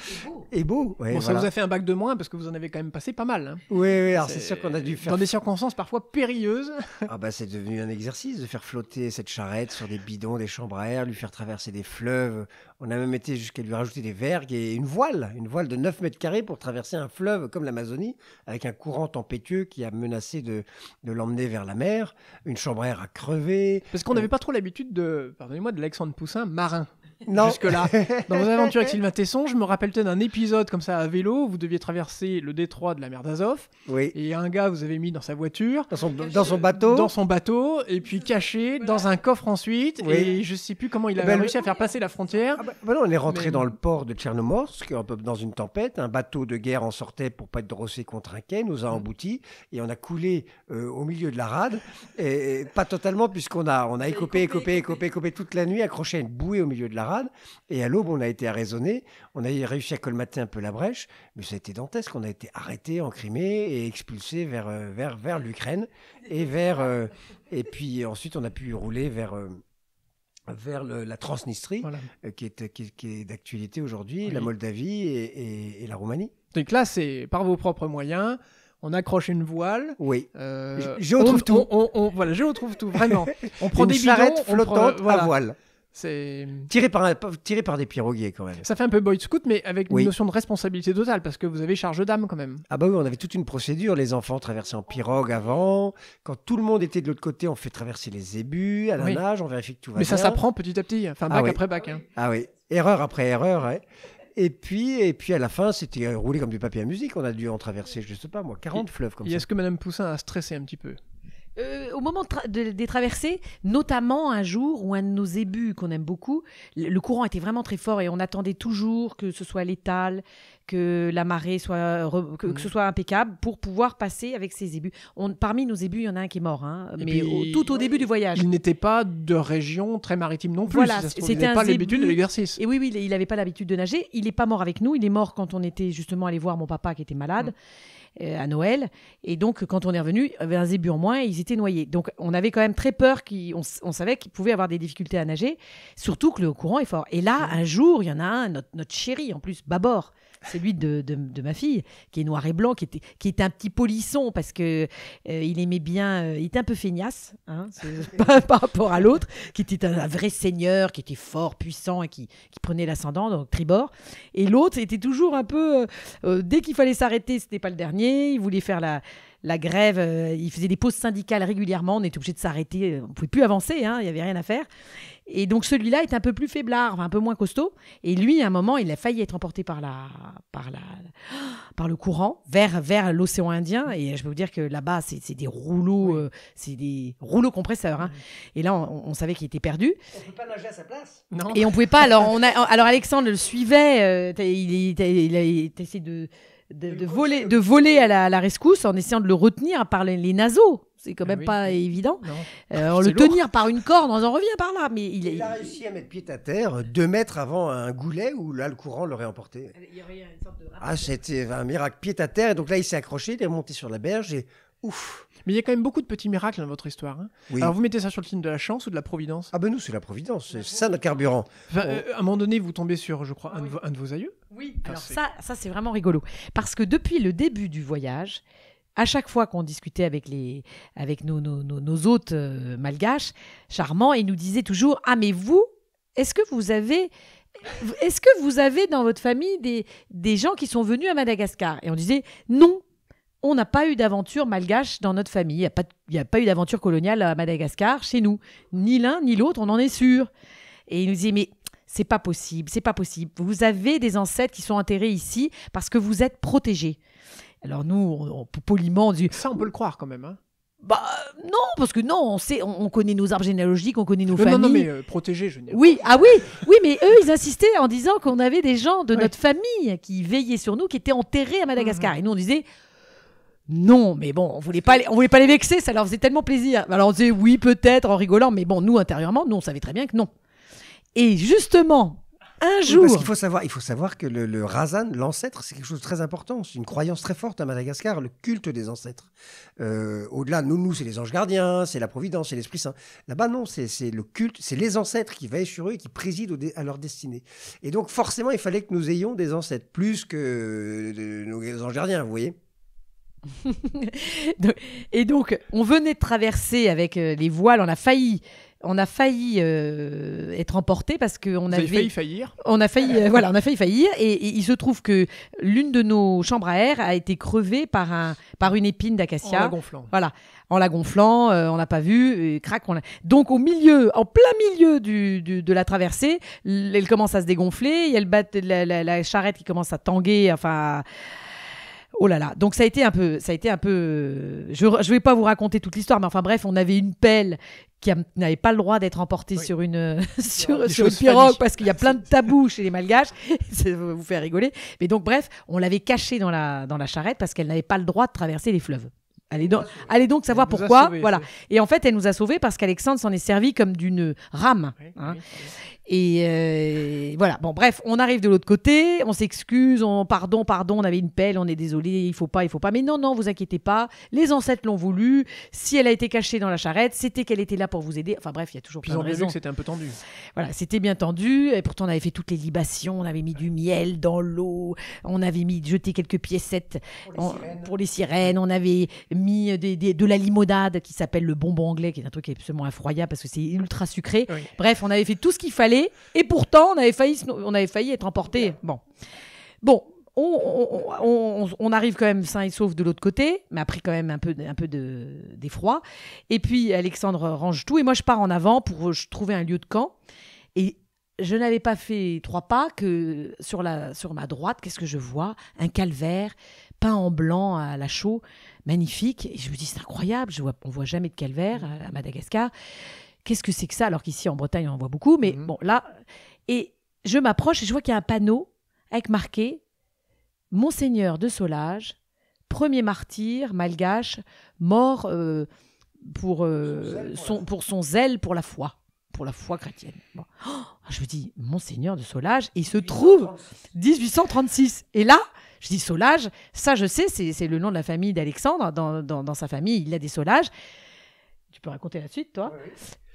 Et beau. ça vous a fait un bac de moins parce que vous en avez quand même passé pas mal. Hein. Oui, oui, alors c'est sûr qu'on a dû faire. Dans des circonstances parfois périlleuses. [laughs] ah bah c'est devenu un exercice de faire flotter cette charrette sur des bidons, des chambres à air, lui faire traverser des fleuves. On a même été jusqu'à lui rajouter des vergues et une voile, une voile de 9 mètres carrés pour traverser un fleuve comme l'Amazonie avec un courant tempétueux qui a menacé de, l'emmener vers la mer, une chambre à air a crever. Parce qu'on n'avait euh, pas trop l'habitude de, pardonnez-moi, de l'Alexandre Poussin marin non. jusque-là. [laughs] Dans vos aventures avec Sylvain Tesson, je me rappelle d'un épisode comme ça à vélo, vous deviez traverser le détroit de la mer d'Azov. Oui. Et un gars vous avez mis dans sa voiture. Dans son, bateau. Dans son bateau, et puis caché dans un coffre ensuite. Et je ne sais plus comment il avait eh ben, réussi à faire passer la frontière. Ah ben, ben on est rentré dans le port de Tchernomorsk, dans une tempête. Un bateau de guerre en sortait pour pas être drossé contre un quai, nous a mm. emboutis. Et on a coulé euh, au milieu de la rade. Et, pas totalement, puisqu'on a, on a écopé, écopé, écopé, écopé, écopé toute la nuit, accroché à une bouée au milieu de la rade et à l'aube, on a été arraisonné. On a réussi à colmater un peu la brèche, mais ça a été dantesque. On a été arrêté en Crimée et expulsé vers, euh, vers, vers l'Ukraine. Et, vers, euh, et puis ensuite, on a pu rouler vers. Euh, vers la Transnistrie, qui est, qui, est d'actualité aujourd'hui, la Moldavie et, et, la Roumanie. Donc là, c'est par vos propres moyens, on accroche une voile. Oui. je retrouve tout. On, voilà, je retrouve tout, vraiment. [laughs] on prend des bidons, flottante on voile. C'est tiré par, par des piroguiers quand même. Ça fait un peu boy scout, mais avec une notion de responsabilité totale, parce que vous avez charge d'âme quand même. Ah bah oui, on avait toute une procédure. Les enfants traversaient en pirogue avant. Quand tout le monde était de l'autre côté, on fait traverser les ébus à la nage, on vérifie que tout va bien. Mais ça s'apprend petit à petit, enfin bac ah après bac. Hein. Ah oui, erreur après erreur. Et puis, et puis à la fin, c'était roulé comme du papier à musique. On a dû en traverser, je ne sais pas moi, 40 fleuves comme ça. est-ce que Madame Poussin a stressé un petit peu euh, au moment des traversées, notamment un jour où un de nos ébus qu'on aime beaucoup, le, courant était vraiment très fort et on attendait toujours que ce soit l'étal, que la marée soit que, ce mm. soit impeccable pour pouvoir passer avec ses ébus. parmi nos ébus, il y en a un qui est mort, hein, mais tout au début du voyage. Il n'était pas de région très maritime non plus. Voilà, pas l'habitude de l'exercice. Et oui, oui, il n'avait pas l'habitude de nager. Il n'est pas mort avec nous. Il est mort quand on était justement allé voir mon papa qui était malade. Mm. Euh, à Noël. Et donc, quand on est revenu, euh, vers zébu en moins, ils étaient noyés. Donc, on avait quand même très peur. qu'on on, savait qu'ils pouvaient avoir des difficultés à nager, surtout que le courant est fort. Et là, un jour, il y en a un, notre, notre chéri en plus, Babor, celui de, de, ma fille, qui est noir et blanc, qui était, qui est un petit polisson parce que euh, il aimait bien, euh, il était un peu feignasse hein, [laughs] par, rapport à l'autre, qui était un, vrai seigneur, qui était fort, puissant et qui, prenait l'ascendant, donc tribord. Et l'autre était toujours un peu, euh, dès qu'il fallait s'arrêter, ce n'était pas le dernier, il voulait faire la, la grève, il faisait des pauses syndicales régulièrement, on était obligé de s'arrêter, on pouvait plus avancer, hein, il hein, n'y avait rien à faire. Et donc celui-là est un peu plus faiblard, un peu moins costaud. Et lui, à un moment, il a failli être emporté par la, par la, par le courant vers vers l'océan Indien. Et je peux vous dire que là-bas, c'est des rouleaux, euh, c'est des rouleaux compresseurs. Hein. Et là, on, on savait qu'il était perdu. On pouvait pas nager à sa place. Non. Et on pouvait pas. Alors on a, alors Alexandre le suivait. Euh, il, il, il a essayé de de, voler, de voler à la, rescousse en essayant de le retenir par les, les naseaux. C'est quand ah même pas évident. Euh, le tenir par une corde, on en revient par là. Mais il, a réussi à mettre pied à terre deux mètres avant un goulet où là le courant l'aurait emporté. Il ah, c'était un miracle. Pied à terre. Et donc là, il s'est accroché, il est remonté sur la berge et ouf. Mais il y a quand même beaucoup de petits miracles dans votre histoire. Hein. Alors vous mettez ça sur le signe de la chance ou de la providence Ah ben nous, c'est la providence, c'est ça notre carburant. Euh, à un moment donné, vous tombez sur, je crois, un, de, vos, aïeux Oui, alors ça, ça c'est vraiment rigolo. Parce que depuis le début du voyage, à chaque fois qu'on discutait avec, les, avec nos, nos, hôtes euh, malgaches, charmants, ils nous disaient toujours Ah mais vous, est-ce que vous avez... Est-ce que vous avez dans votre famille des, des gens qui sont venus à Madagascar Et on disait non, on n'a pas eu d'aventure malgache dans notre famille. Il n'y a, pas eu d'aventure coloniale à Madagascar chez nous. Ni l'un ni l'autre, on en est sûr. Et il nous disaient mais c'est pas possible, c'est pas possible. Vous avez des ancêtres qui sont enterrés ici parce que vous êtes protégés. Alors nous, poliment, on dit... Ça, on peut le croire quand même. Hein. Bah, non, parce que non, on sait, on, connaît nos arbres généalogiques, on connaît nos familles. Euh, non, non, mais euh, protégés, je Oui, ah oui, oui, mais eux, ils insistaient en disant qu'on avait des gens de notre famille qui veillaient sur nous, qui étaient enterrés à Madagascar. Mmh. Et nous, on disait, non, mais bon, on voulait pas, on voulait pas les vexer, ça leur faisait tellement plaisir. Alors on disait oui, peut-être, en rigolant, mais bon, nous intérieurement, nous on savait très bien que non. Et justement, un jour. faut savoir, il faut savoir que le, le Razan, l'ancêtre, c'est quelque chose de très important. C'est une croyance très forte à Madagascar, le culte des ancêtres. Euh, au-delà, nous, nous, c'est les anges gardiens, c'est la providence, c'est l'Esprit Saint. Là-bas, non, c'est, le culte, c'est les ancêtres qui veillent sur eux et qui président à leur destinée. Et donc, forcément, il fallait que nous ayons des ancêtres, plus que euh, nos anges gardiens, vous voyez. [laughs] et donc, on venait de traverser avec euh, les voiles, on a failli on a failli euh, être emporté parce qu'on avait failli On a failli, euh, voilà, on a failli faillir et, il se trouve que l'une de nos chambres à air a été crevée par un par une épine d'acacia. En la gonflant. Voilà, en la gonflant, on n'a pas vu, Donc au milieu, en plein milieu du, de la traversée, elle commence à se dégonfler, il y a le la, charrette qui commence à tanguer, enfin. Oh là là. Donc ça a été un peu, ça a été un peu. Euh, je, je vais pas vous raconter toute l'histoire, mais enfin bref, on avait une pelle qui n'avait pas le droit d'être emportée sur une euh, [laughs] sur, pirogue parce qu'il y a plein de tabous chez les Malgaches. [laughs] ça vous faire rigoler. Mais donc bref, on l'avait cachée dans la dans la charrette parce qu'elle n'avait pas le droit de traverser les fleuves. Allez donc, allez donc savoir pourquoi. voilà. Et en fait, elle nous a sauvés parce qu'Alexandre s'en est servi comme d'une rame. Hein. Et euh, voilà, bon, bref, on arrive de l'autre côté, on s'excuse, on pardon, pardon, on avait une pelle, on est désolé, il faut pas, il faut pas. Mais non, non, vous inquiétez pas, les ancêtres l'ont voulu. Si elle a été cachée dans la charrette, c'était qu'elle était là pour vous aider. Enfin bref, il y a toujours Puis plein on de vu que c'était un peu tendu. Voilà, c'était bien tendu. Et pourtant, on avait fait toutes les libations, on avait mis du miel dans l'eau, on avait mis jeté quelques piécettes pour les, sirènes, on avait mis des, de la limonade qui s'appelle le bonbon anglais, qui est un truc absolument effroyable parce que c'est ultra sucré. Bref, on avait fait tout ce qu'il fallait et, pourtant, on avait failli, on avait failli être emporté. Bon. Bon, on, arrive quand même sain et sauf de l'autre côté, mais après quand même un peu, un peu d'effroi. et puis Alexandre range tout et moi je pars en avant pour euh, trouver un lieu de camp. Et je n'avais pas fait trois pas que sur, la, sur ma droite, qu'est-ce que je vois Un calvaire peint en blanc à la chaux, magnifique. Et je me dis c'est incroyable, je vois, voit jamais de calvaire à Madagascar qu'est-ce que c'est que ça Alors qu'ici, en Bretagne, on en voit beaucoup. Mais mhm. bon, là. Et je m'approche et je vois qu'il y a un panneau avec marqué Monseigneur de Solage, premier martyr malgache, mort euh, euh, pour, son, pour, son, zèle pour la foi pour la foi chrétienne. Oh, je me dis, Monseigneur de Solage, il se trouve 1836. Et là, je dis Solage, ça je sais, c'est le nom de la famille d'Alexandre, dans, dans, dans, sa famille, il a des Solages. Tu peux raconter la suite, toi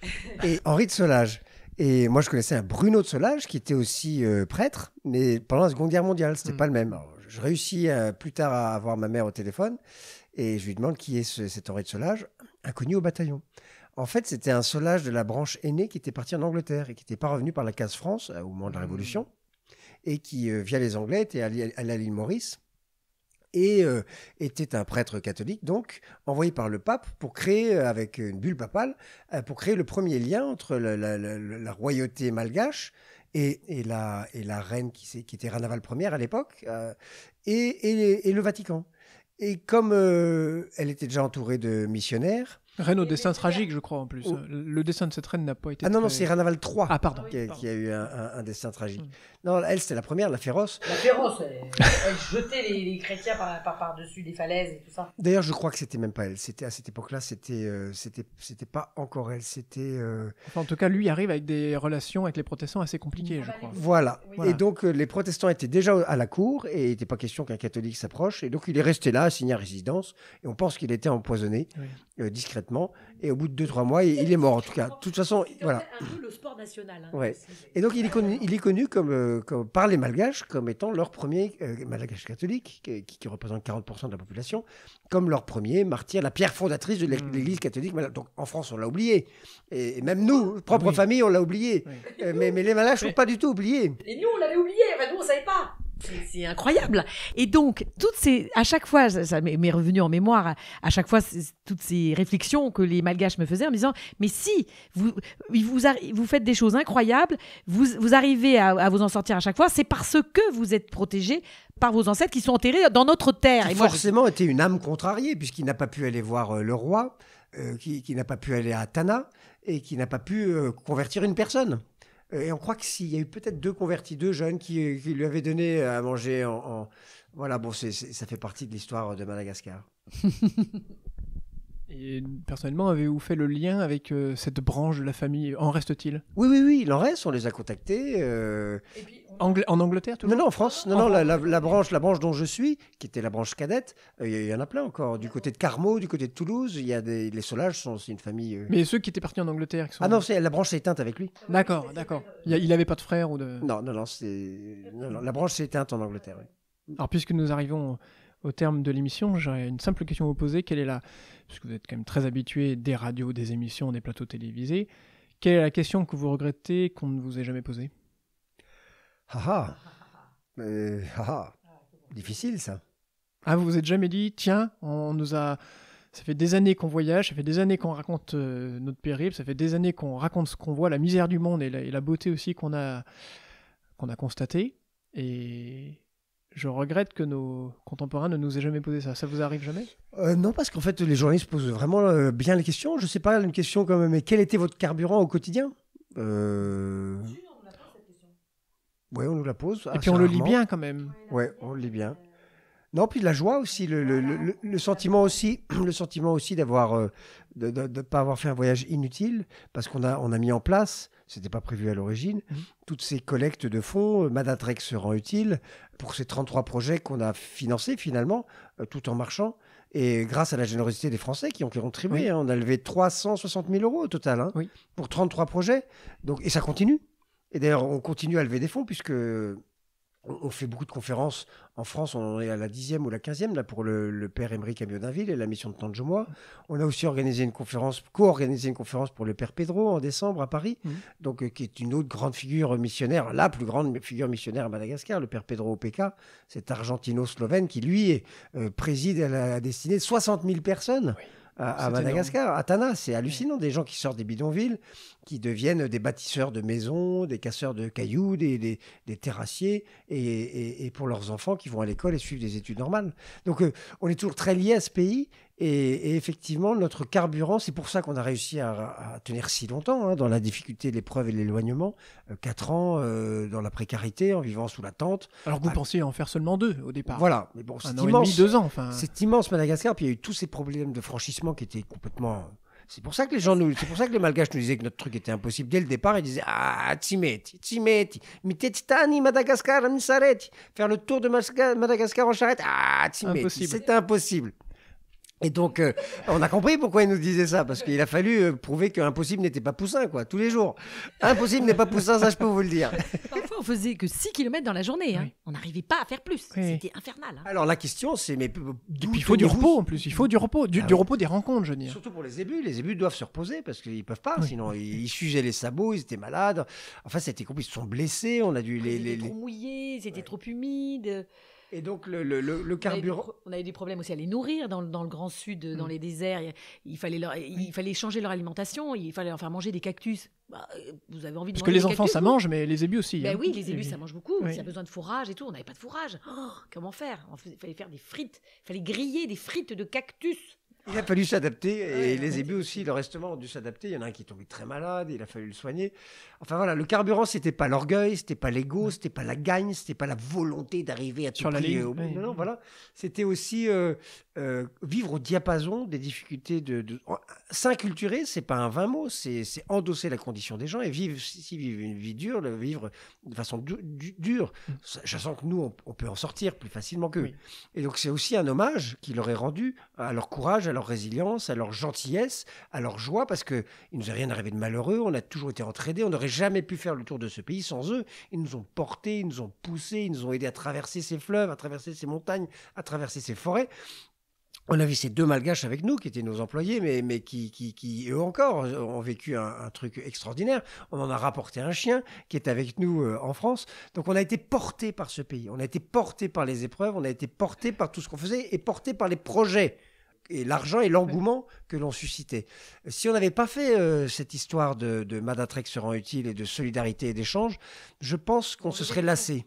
[laughs] et Henri de Solage. Et moi, je connaissais un Bruno de Solage qui était aussi euh, prêtre, mais pendant la Seconde Guerre mondiale, c'était n'était mm. pas le même. je réussis euh, plus tard à avoir ma mère au téléphone et je lui demande qui est cet Henri de Solage, inconnu au bataillon. En fait, c'était un Solage de la branche aînée qui était parti en Angleterre et qui n'était pas revenu par la case France euh, au moment de la mm. Révolution et qui, via les Anglais, était allé à l'île Maurice et euh, était un prêtre catholique, donc envoyé par le pape pour créer, euh, avec une bulle papale, euh, pour créer le premier lien entre la, royauté malgache et, la, reine qui, qui était Ranaval première à l'époque, et, le Vatican. Et comme elle était déjà entourée de missionnaires, Reine au destin tragique, je crois, en plus. Oh. Le dessin de cette reine n'a pas été. Ah non, non, c'est Ranaval 3 ah, ah pardon. Qui, a, eu un, un, destin tragique. Hmm. Non, elle, c'était la première, la féroce. La féroce, elle, jetait les, chrétiens par-dessus des falaises et tout ça. D'ailleurs, je crois que c'était même pas elle. C'était À cette époque-là, c'était n'était euh, c'était c'était pas encore elle. C'était. Euh, en tout cas, lui arrive avec des relations avec les protestants assez compliquées, je crois. Voilà. Et donc, euh, les protestants étaient déjà à la cour et il n'était pas question qu'un catholique s'approche. Et donc, il est resté là, assigné à résidence. Et on pense qu'il était empoisonné discrètement et au bout de 2-3 mois, il, est mort en tout cas. De toute façon, voilà. un peu le sport national. Hein. Et donc il est connu, il est connu comme, euh, par les Malgaches comme étant leur premier, euh, Malgache catholique, qui, représente 40% de la population, comme leur premier martyr, la pierre fondatrice de hmm. l'Église catholique. Donc en France, on l'a oublié. Et même nous, ah. propre famille, on l'a oublié. Euh, mais, les Malgaches ne pas du tout oublié Et nous, on l'avait oublié, enfin, nous, on ne savait pas. C'est incroyable. Et donc, toutes ces, à chaque fois, ça, m'est revenu en mémoire, à chaque fois, toutes ces réflexions que les Malgaches me faisaient en me disant, mais si, vous, vous, faites des choses incroyables, vous, vous arrivez à, vous en sortir à chaque fois, c'est parce que vous êtes protégés par vos ancêtres qui sont enterrés dans notre terre. Et forcément été était une âme contrariée, puisqu'il n'a pas pu aller voir euh, le roi, euh, qui, n'a pas pu aller à Tana, et qui n'a pas pu euh, convertir une personne. Et on croit qu'il y a eu peut-être deux convertis, deux jeunes qui, lui avaient donné à manger en. Voilà, bon, ça fait partie de l'histoire de Madagascar. [laughs] Et personnellement, avez-vous fait le lien avec euh, cette branche de la famille En reste-t-il Oui, oui, oui, il en reste. On les a contactés. Euh, en Angleterre, tout Non, non, en France. Non, non, La, branche, la branche dont je suis, qui était la branche cadette, euh, il y, en a plein encore. Du côté de Carmaux du côté de Toulouse, il y a des, les Solages sont aussi une famille. Mais ceux qui étaient partis en Angleterre, sont... ah non, la branche s'est éteinte avec lui. D'accord, d'accord. Il n'avait pas de frère ou de. Non, non, non, non, la branche s'est éteinte en Angleterre. Oui. Alors, puisque nous arrivons au terme de l'émission, j'aurais une simple question à vous poser. Quelle est la, puisque vous êtes quand même très habitué des radios, des émissions, des plateaux télévisés, quelle est la question que vous regrettez qu'on ne vous ait jamais posée Haha euh, Haha Difficile ça. Ah, vous vous êtes jamais dit, tiens, on nous a. Ça fait des années qu'on voyage, ça fait des années qu'on raconte euh, notre périple, ça fait des années qu'on raconte ce qu'on voit, la misère du monde et la, et la beauté aussi qu'on a, qu'on a constatée. Et je regrette que nos contemporains ne nous aient jamais posé ça. Ça vous arrive jamais euh, Non, parce qu'en fait, les journalistes posent vraiment euh, bien les questions. Je sais pas, une question comme mais quel était votre carburant au quotidien euh, Oui, on nous la pose. Et puis on le lit bien quand même. Ouais, on le lit bien. Non, puis la joie aussi, le, sentiment aussi, [clears throat] le sentiment aussi d'avoir, de ne pas avoir fait un voyage inutile, parce qu'on a, on a mis en place c'était pas prévu à l'origine. Mmh. Toutes ces collectes de fonds, euh, Madatrek se rend utile pour ces 33 projets qu'on a financés finalement, euh, tout en marchant. Et grâce à la générosité des Français qui ont contribué, hein. on a levé 360 000 euros au total hein, pour 33 projets. Donc, et ça continue. Et d'ailleurs, on continue à lever des fonds puisque on fait beaucoup de conférences en France. On est à la dixième ou la quinzième là pour le, père Émeric Amiodinville et la mission de mois On a aussi organisé une conférence, co-organisé une conférence pour le père Pedro en décembre à Paris, mmh. donc euh, qui est une autre grande figure missionnaire, la plus grande figure missionnaire à Madagascar, le père Pedro P.K., cet argentino-slovène qui lui euh, préside à la destinée de 60 000 personnes à, Madagascar, à Tana. C'est hallucinant, des gens qui sortent des bidonvilles, qui deviennent des bâtisseurs de maisons, des casseurs de cailloux, des, terrassiers, et, pour leurs enfants qui vont à l'école et suivent des études normales. Donc euh, on est toujours très lié à ce pays, et, effectivement, notre carburant, c'est pour ça qu'on a réussi à, tenir si longtemps hein, dans la difficulté, l'épreuve et l'éloignement. Euh, quatre ans euh, dans la précarité, en vivant sous la tente. Alors que vous ah. pensiez en faire seulement deux au départ. Voilà, mais bon, c'est immense. ans, C'est immense Madagascar. Puis il y a eu tous ces problèmes de franchissement qui étaient complètement. C'est pour ça que les gens nous, c'est pour ça que les Malgaches nous disaient que notre truc était impossible dès le départ. Ils disaient ah timeti, mitetitani Madagascar, faire le tour de Madagascar en charrette, ah c'est impossible. Et donc, euh, on a compris pourquoi il nous disait ça, parce qu'il a fallu euh, prouver que impossible n'était pas poussin, quoi, tous les jours. Impossible n'est pas poussin, ça je peux vous le dire. Parfois, on faisait que 6 km dans la journée. Hein. On n'arrivait pas à faire plus. C'était infernal. Hein. Alors, la question, c'est mais. Euh, il faut du repos en plus. Il faut du repos. Du, ah repos des rencontres, je veux dire. Surtout pour les ébus. Les ébus doivent se reposer parce qu'ils ne peuvent pas. Sinon, ils, sujetaient les sabots, ils étaient malades. Enfin, c'était compliqué. Ils se sont blessés. On a dû les. les, les... trop mouillés, c'était trop humide. Et donc, le, le, le carburant. On avait des problèmes aussi à les nourrir dans, le Grand Sud, euh, dans mm. les déserts. Il, fallait, leur, il fallait changer leur alimentation, il fallait leur faire manger des cactus. Bah, euh, vous avez envie de Parce que les enfants, ça mange, mais les ébus aussi. Bah Oui, les ébus, ça mange beaucoup. Ça a besoin de fourrage et tout. On n'avait pas de fourrage. Oh, comment faire Il fallait faire des frites. Il fallait griller des frites de cactus. Il a fallu s'adapter et les ébus aussi, le restaurant ont dû s'adapter. Il y en a un qui est tombé très malade, il a fallu le soigner. Enfin voilà, le carburant, c'était pas l'orgueil, c'était pas l'ego, c'était pas la gagne, c'était pas la volonté d'arriver à tout Sur euh, au Non, voilà. C'était aussi euh, euh, vivre au diapason des difficultés de, s'inculturer, c'est pas un vain mot, c'est endosser la condition des gens et vivre si vivent une vie dure, le vivre de façon dure. Je sens que nous on, peut en sortir plus facilement qu'eux. Et donc c'est aussi un hommage qui leur est rendu à leur courage, à leur résilience, à leur gentillesse, à leur joie, parce que il nous est rien arrivé de malheureux, on a toujours été entraînés, on n'aurait jamais pu faire le tour de ce pays sans eux. Ils nous ont portés, ils nous ont poussés, ils nous ont aidés à traverser ces fleuves, à traverser ces montagnes, à traverser ces forêts on avait ces deux malgaches avec nous, qui étaient nos employés, mais, mais qui, eux encore, euh, ont vécu un, truc extraordinaire. On en a rapporté un chien qui est avec nous euh, en France. Donc on a été porté par ce pays, on a été porté par les épreuves, on a été porté par tout ce qu'on faisait et porté par les projets et l'argent et l'engouement que l'on suscitait. Si on n'avait pas fait euh, cette histoire de, de se rend utile et de solidarité et d'échange, je pense qu'on se serait lassé.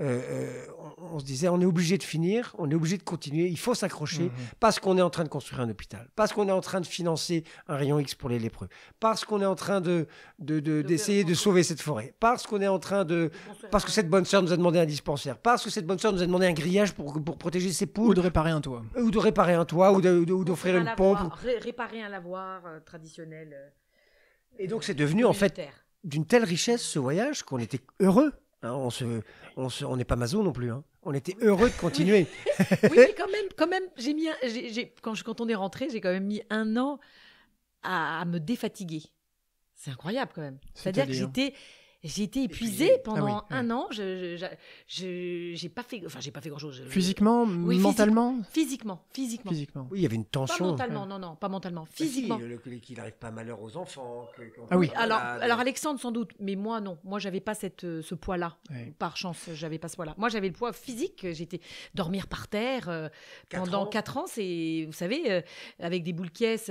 Euh, euh, on, se disait, on est obligé de finir, on est obligé de continuer, il faut s'accrocher mhm. parce qu'on est en train de construire un hôpital, parce qu'on est en train de financer un rayon X pour les lépreux, parce qu'on est en train de, d'essayer de, sauver cette forêt, parce qu'on est en train de, parce que cette bonne sœur nous a demandé un dispensaire, parce que cette bonne sœur nous a demandé un grillage pour, protéger ses poules, ou de réparer un toit, ou de réparer un toit, ou, d'offrir une pompe, réparer un lavoir euh, traditionnel. Et donc c'est devenu en fait d'une telle richesse ce voyage qu'on était heureux Hein, on se, on on n'est pas maso non plus. Hein. On était heureux de continuer. [laughs] oui, mais quand même, quand même, j'ai mis, quand, quand on est rentré, j'ai quand même mis un an à, à me défatiguer. C'est incroyable quand même. C'est-à-dire que j'étais, j'ai été épuisée ah pendant un an. Je j'ai pas fait, enfin j'ai pas fait grand chose. physiquement, mentalement. Physiquement, physiquement, physiquement. il y avait une tension. Pas mentalement, non, non, pas mentalement. Bah, physiquement. Le n'arrive pas malheur aux enfants. ah oui. Alors, alors Alexandre sans doute, mais moi non. Moi j'avais pas cette euh, ce poids-là. Par chance, j'avais pas ce poids-là. Moi j'avais le poids physique. Euh, j'étais dormir par terre euh, pendant quatre ans. et, vous savez avec des boules caisses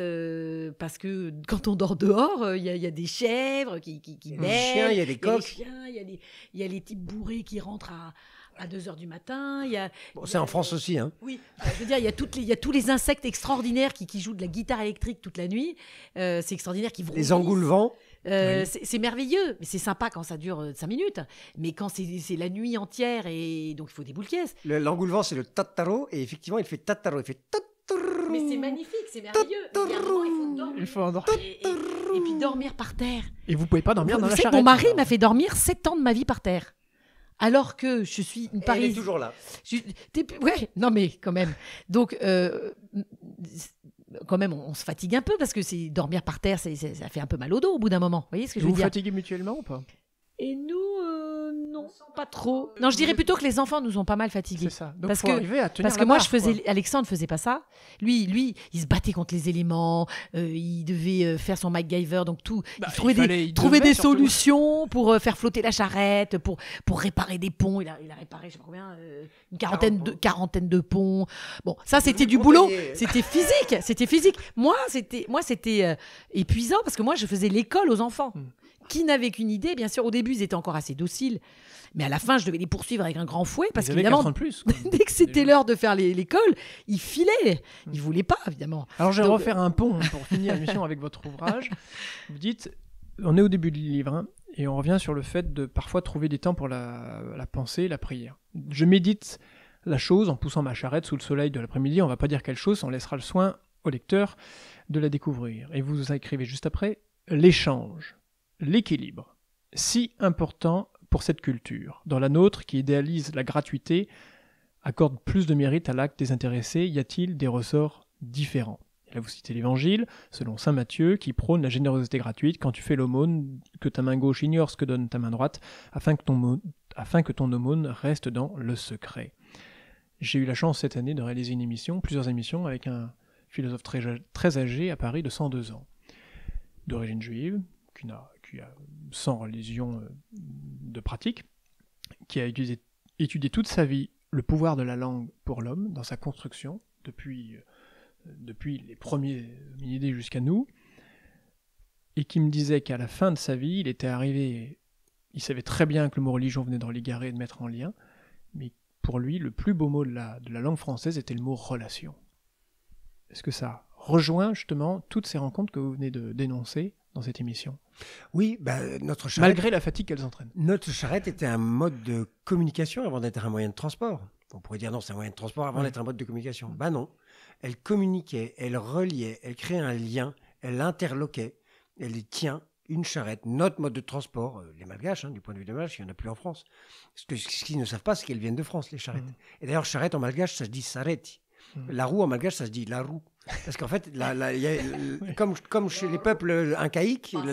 parce que quand on dort dehors, il y, a des chèvres qui qui, qui il y des chiens, il y a des il y a les types bourrés qui rentrent à, 2h du matin. c'est en France aussi. Hein. Oui, je veux dire, il y, a tous les insectes extraordinaires qui, jouent de la guitare électrique toute la nuit. Euh, c'est extraordinaire. Qui les engoulevents. Euh, c'est merveilleux, mais c'est sympa quand ça dure 5 euh, minutes. Mais quand c'est la nuit entière, et donc il faut des boules de L'engoulevent, c'est le tataro, et effectivement, il fait tataro, il fait tataro mais c'est magnifique, c'est merveilleux. il faut dormir. Et, puis dormir par terre. Et vous pouvez pas dormir dans vous la savez, charrette. Mon mari m'a fait dormir 7 ans de ma vie par terre. Alors que je suis une parisienne. Elle est toujours là. Ouais, non mais quand même. Donc, quand même, on, se fatigue un peu parce que c'est dormir par terre, ça fait un peu mal au dos au bout d'un moment. Vous voyez ce que vous je veux dire Vous fatiguez mutuellement ou pas Et nous, non, pas trop. Euh, non, je dirais plutôt que les enfants nous ont pas mal fatigués. C'est ça. parce que, parce que moi, Alexandre je faisais, Alexandre faisait pas ça. Lui, lui, il se battait contre les éléments. Euh, il devait euh, faire son MacGyver, donc tout. il bah, trouvait des, trouver des solutions pour faire flotter la charrette, pour pour réparer des ponts. Il a, réparé, je sais pas une quarantaine de quarantaine de ponts. Bon, ça, c'était du boulot. C'était physique. C'était physique. Moi, c'était moi, c'était épuisant parce que moi, je faisais l'école aux enfants. Hmm qui n'avait qu'une idée. Bien sûr, au début, ils étaient encore assez dociles, mais à la fin, je devais les poursuivre avec un grand fouet parce qu'évidemment, [laughs] dès que c'était l'heure de faire l'école, ils filaient. Ils hmm. voulaient pas, évidemment. Alors, je vais refaire euh, un pont [laughs] pour finir la mission avec votre ouvrage. Vous dites, on est au début du livre. Hein, et on revient sur le fait de parfois trouver des temps pour la, la pensée, la prière. Je médite la chose en poussant ma charrette sous le soleil de l'après-midi. On va pas dire quelle chose, on laissera le soin au lecteur de la découvrir. Et vous écrivez juste après l'échange l'équilibre, si important pour cette culture. Dans la nôtre, qui idéalise la gratuité, accorde plus de mérite à l'acte désintéressé, y a-t-il des ressorts différents Là, vous citez l'Évangile, selon Saint Matthieu, qui prône la générosité gratuite quand tu fais l'aumône, que ta main gauche ignore ce que donne ta main droite, afin que ton, aumône reste dans le secret. J'ai eu la chance cette année de réaliser une émission, plusieurs émissions, avec un philosophe très, très âgé à Paris de 102 ans, d'origine juive, qui n'a euh, sans religion euh, de pratique, qui a étudié, toute sa vie le pouvoir de la langue pour l'homme dans sa construction, depuis, euh, depuis les premiers idées jusqu'à nous, et qui me disait qu'à la fin de sa vie, il était arrivé, il savait très bien que le mot religion venait d'en l'égarer et de mettre en lien, mais pour lui, le plus beau mot de la, de la langue française était le mot relation. Est-ce que ça rejoint justement toutes ces rencontres que vous venez de dénoncer dans cette émission. Oui, bah, notre charrette, malgré la fatigue qu'elles entraînent. Notre charrette était un mode de communication avant d'être un moyen de transport. On pourrait dire non, c'est un moyen de transport avant d'être un mode de communication. Ben non, elle communiquait, elle reliait, elle créait un lien, elle interloquait, elle tient une charrette, notre mode de transport, euh, les Malgaches, hein, du point de vue des Malgaches, il n'y en a plus en France. Ce qu'ils ne savent pas, c'est qu'elles viennent de France, les charrettes. Mm. Et d'ailleurs, charrette en malgache, ça se dit sareti. Mm. La roue en malgache, ça se dit la roue. Parce qu'en fait, [laughs] comme, chez les peuples incaïques, ah,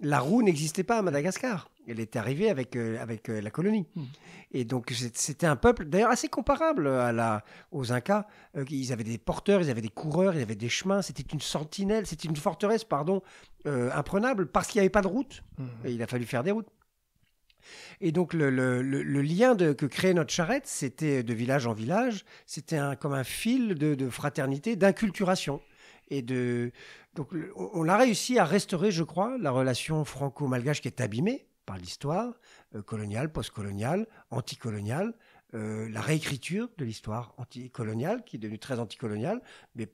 la, roue n'existait pas à Madagascar. Elle était arrivée avec, euh, avec euh, la colonie. Mm. Et donc, c'était un peuple, d'ailleurs, assez comparable à la, aux Incas. Euh, ils avaient des porteurs, ils avaient des coureurs, ils avaient des chemins. C'était une sentinelle, c'était une forteresse, pardon, imprenable, parce qu'il n'y avait pas de route. Mm. il a fallu faire des routes. Et donc le, lien que créait notre charrette, c'était de village en village, c'était un, comme un fil de, fraternité, d'inculturation. Et de, donc on a réussi à restaurer, je crois, la relation franco-malgache qui est abîmée par l'histoire post euh, coloniale, postcoloniale, anticoloniale, euh, la réécriture de l'histoire anticoloniale, qui est devenue très anticoloniale, mais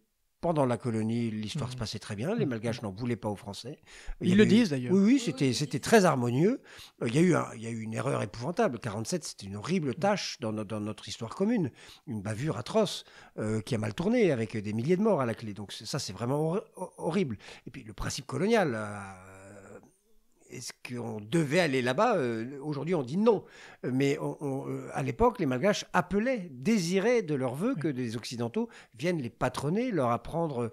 pendant la colonie, l'histoire se mm. passait très bien. Les mm. Malgaches n'en voulaient pas aux Français. Ils le disent d'ailleurs. Oui, c'était, c'était très harmonieux. Euh, il y, a eu il eu une erreur épouvantable. 47, c'était une horrible mm. tâche dans, notre histoire commune. Une bavure atroce euh, qui a mal tourné avec des milliers de morts à la clé. Donc ça, c'est vraiment horrible. Et puis le principe colonial. Euh, est-ce qu'on devait aller là-bas euh, Aujourd'hui, on dit non. Euh, mais euh, à l'époque, les Malgaches appelaient, désiraient de leur vœu que des Occidentaux viennent les patronner, leur apprendre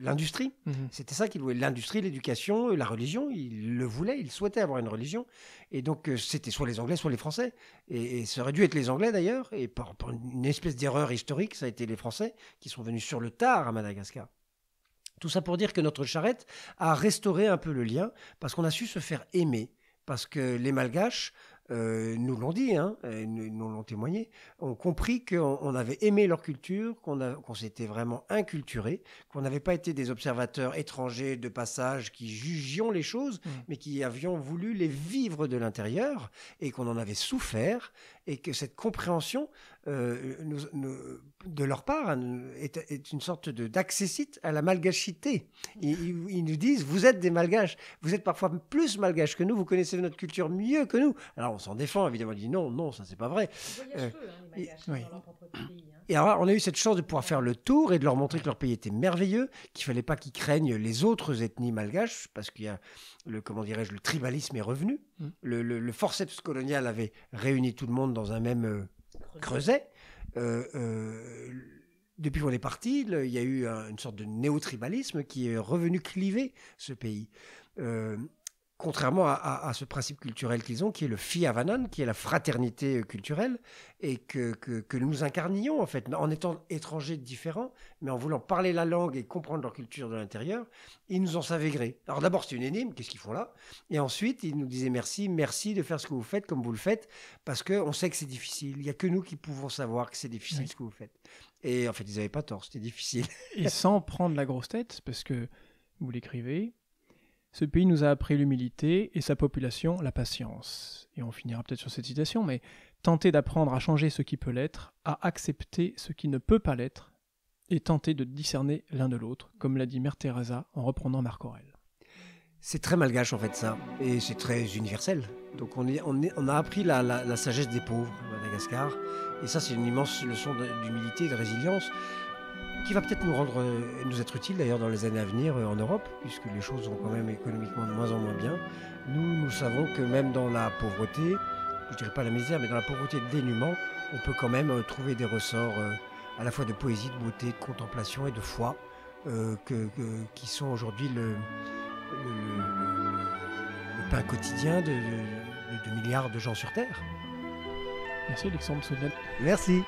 l'industrie. Mmh c'était ça qu'ils voulaient, l'industrie, l'éducation, la religion. Ils le voulaient, ils souhaitaient avoir une religion. Et donc, c'était soit les Anglais, soit les Français. Et, ça aurait dû être les Anglais, d'ailleurs. Et par une espèce d'erreur historique, ça a été les Français qui sont venus sur le tard à Madagascar. Tout ça pour dire que notre charrette a restauré un peu le lien parce qu'on a su se faire aimer. Parce que les Malgaches, euh, nous l'ont dit, hein, nous, l'ont témoigné, ont compris qu'on avait aimé leur culture, qu'on s'était vraiment inculturé, qu'on n'avait pas été des observateurs étrangers de passage qui jugions les choses, mmh. mais qui avions voulu les vivre de l'intérieur et qu'on en avait souffert et que cette compréhension euh, nous, de leur part, hein, est, une sorte d'accessite à la malgachité. Ils, nous disent, vous êtes des malgaches, vous êtes parfois plus malgaches que nous, vous connaissez notre culture mieux que nous. Alors on s'en défend, évidemment, on dit non, non, ça c'est pas vrai. Hein, euh, hein. Et alors on a eu cette chance de pouvoir faire le tour et de leur montrer que leur pays était merveilleux, qu'il fallait pas qu'ils craignent les autres ethnies malgaches, parce qu'il y a le, comment dirais-je, le tribalisme est revenu. Mm. le, le, forceps colonial avait réuni tout le monde dans un même euh, Creuset, euh, euh, depuis qu'on est parti, il y a eu une sorte de néo-tribalisme qui est revenu cliver ce pays. Euh, contrairement à, ce principe culturel qu'ils ont, qui est le fi avanan, qui est la fraternité euh, culturelle, et que, que, que, nous incarnions en fait, en étant étrangers différents, mais en voulant parler la langue et comprendre leur culture de l'intérieur, ils nous en savaient gré. Alors d'abord c'est une énigme, qu'est-ce qu'ils font là Et ensuite ils nous disaient merci, merci de faire ce que vous faites comme vous le faites, parce qu'on sait que c'est difficile, il n'y a que nous qui pouvons savoir que c'est difficile ce que vous faites. Et en fait ils n'avaient pas tort, c'était difficile. et sans prendre la grosse tête, parce que vous l'écrivez, ce pays nous a appris l'humilité et sa population la patience. Et on finira peut-être sur cette citation, mais tenter d'apprendre à changer ce qui peut l'être, à accepter ce qui ne peut pas l'être, et tenter de discerner l'un de l'autre, comme l'a dit Mère Teresa en reprenant Marc Aurèle. C'est très malgache en fait ça, et c'est très universel. Donc on, a appris la, la, sagesse des pauvres à Madagascar, et ça c'est une immense leçon d'humilité et de résilience qui va peut-être nous rendre, euh, nous être utile d'ailleurs dans les années à venir euh, en Europe, puisque les choses vont quand même économiquement de moins en moins bien. Nous, nous savons que même dans la pauvreté, je dirais pas la misère, mais dans la pauvreté de dénuement, on peut quand même euh, trouver des ressorts à la fois de poésie, de beauté, de contemplation et de foi, que, qui sont aujourd'hui le, pain quotidien de, milliards de gens sur Terre. Merci Alexandre Soudan. Merci.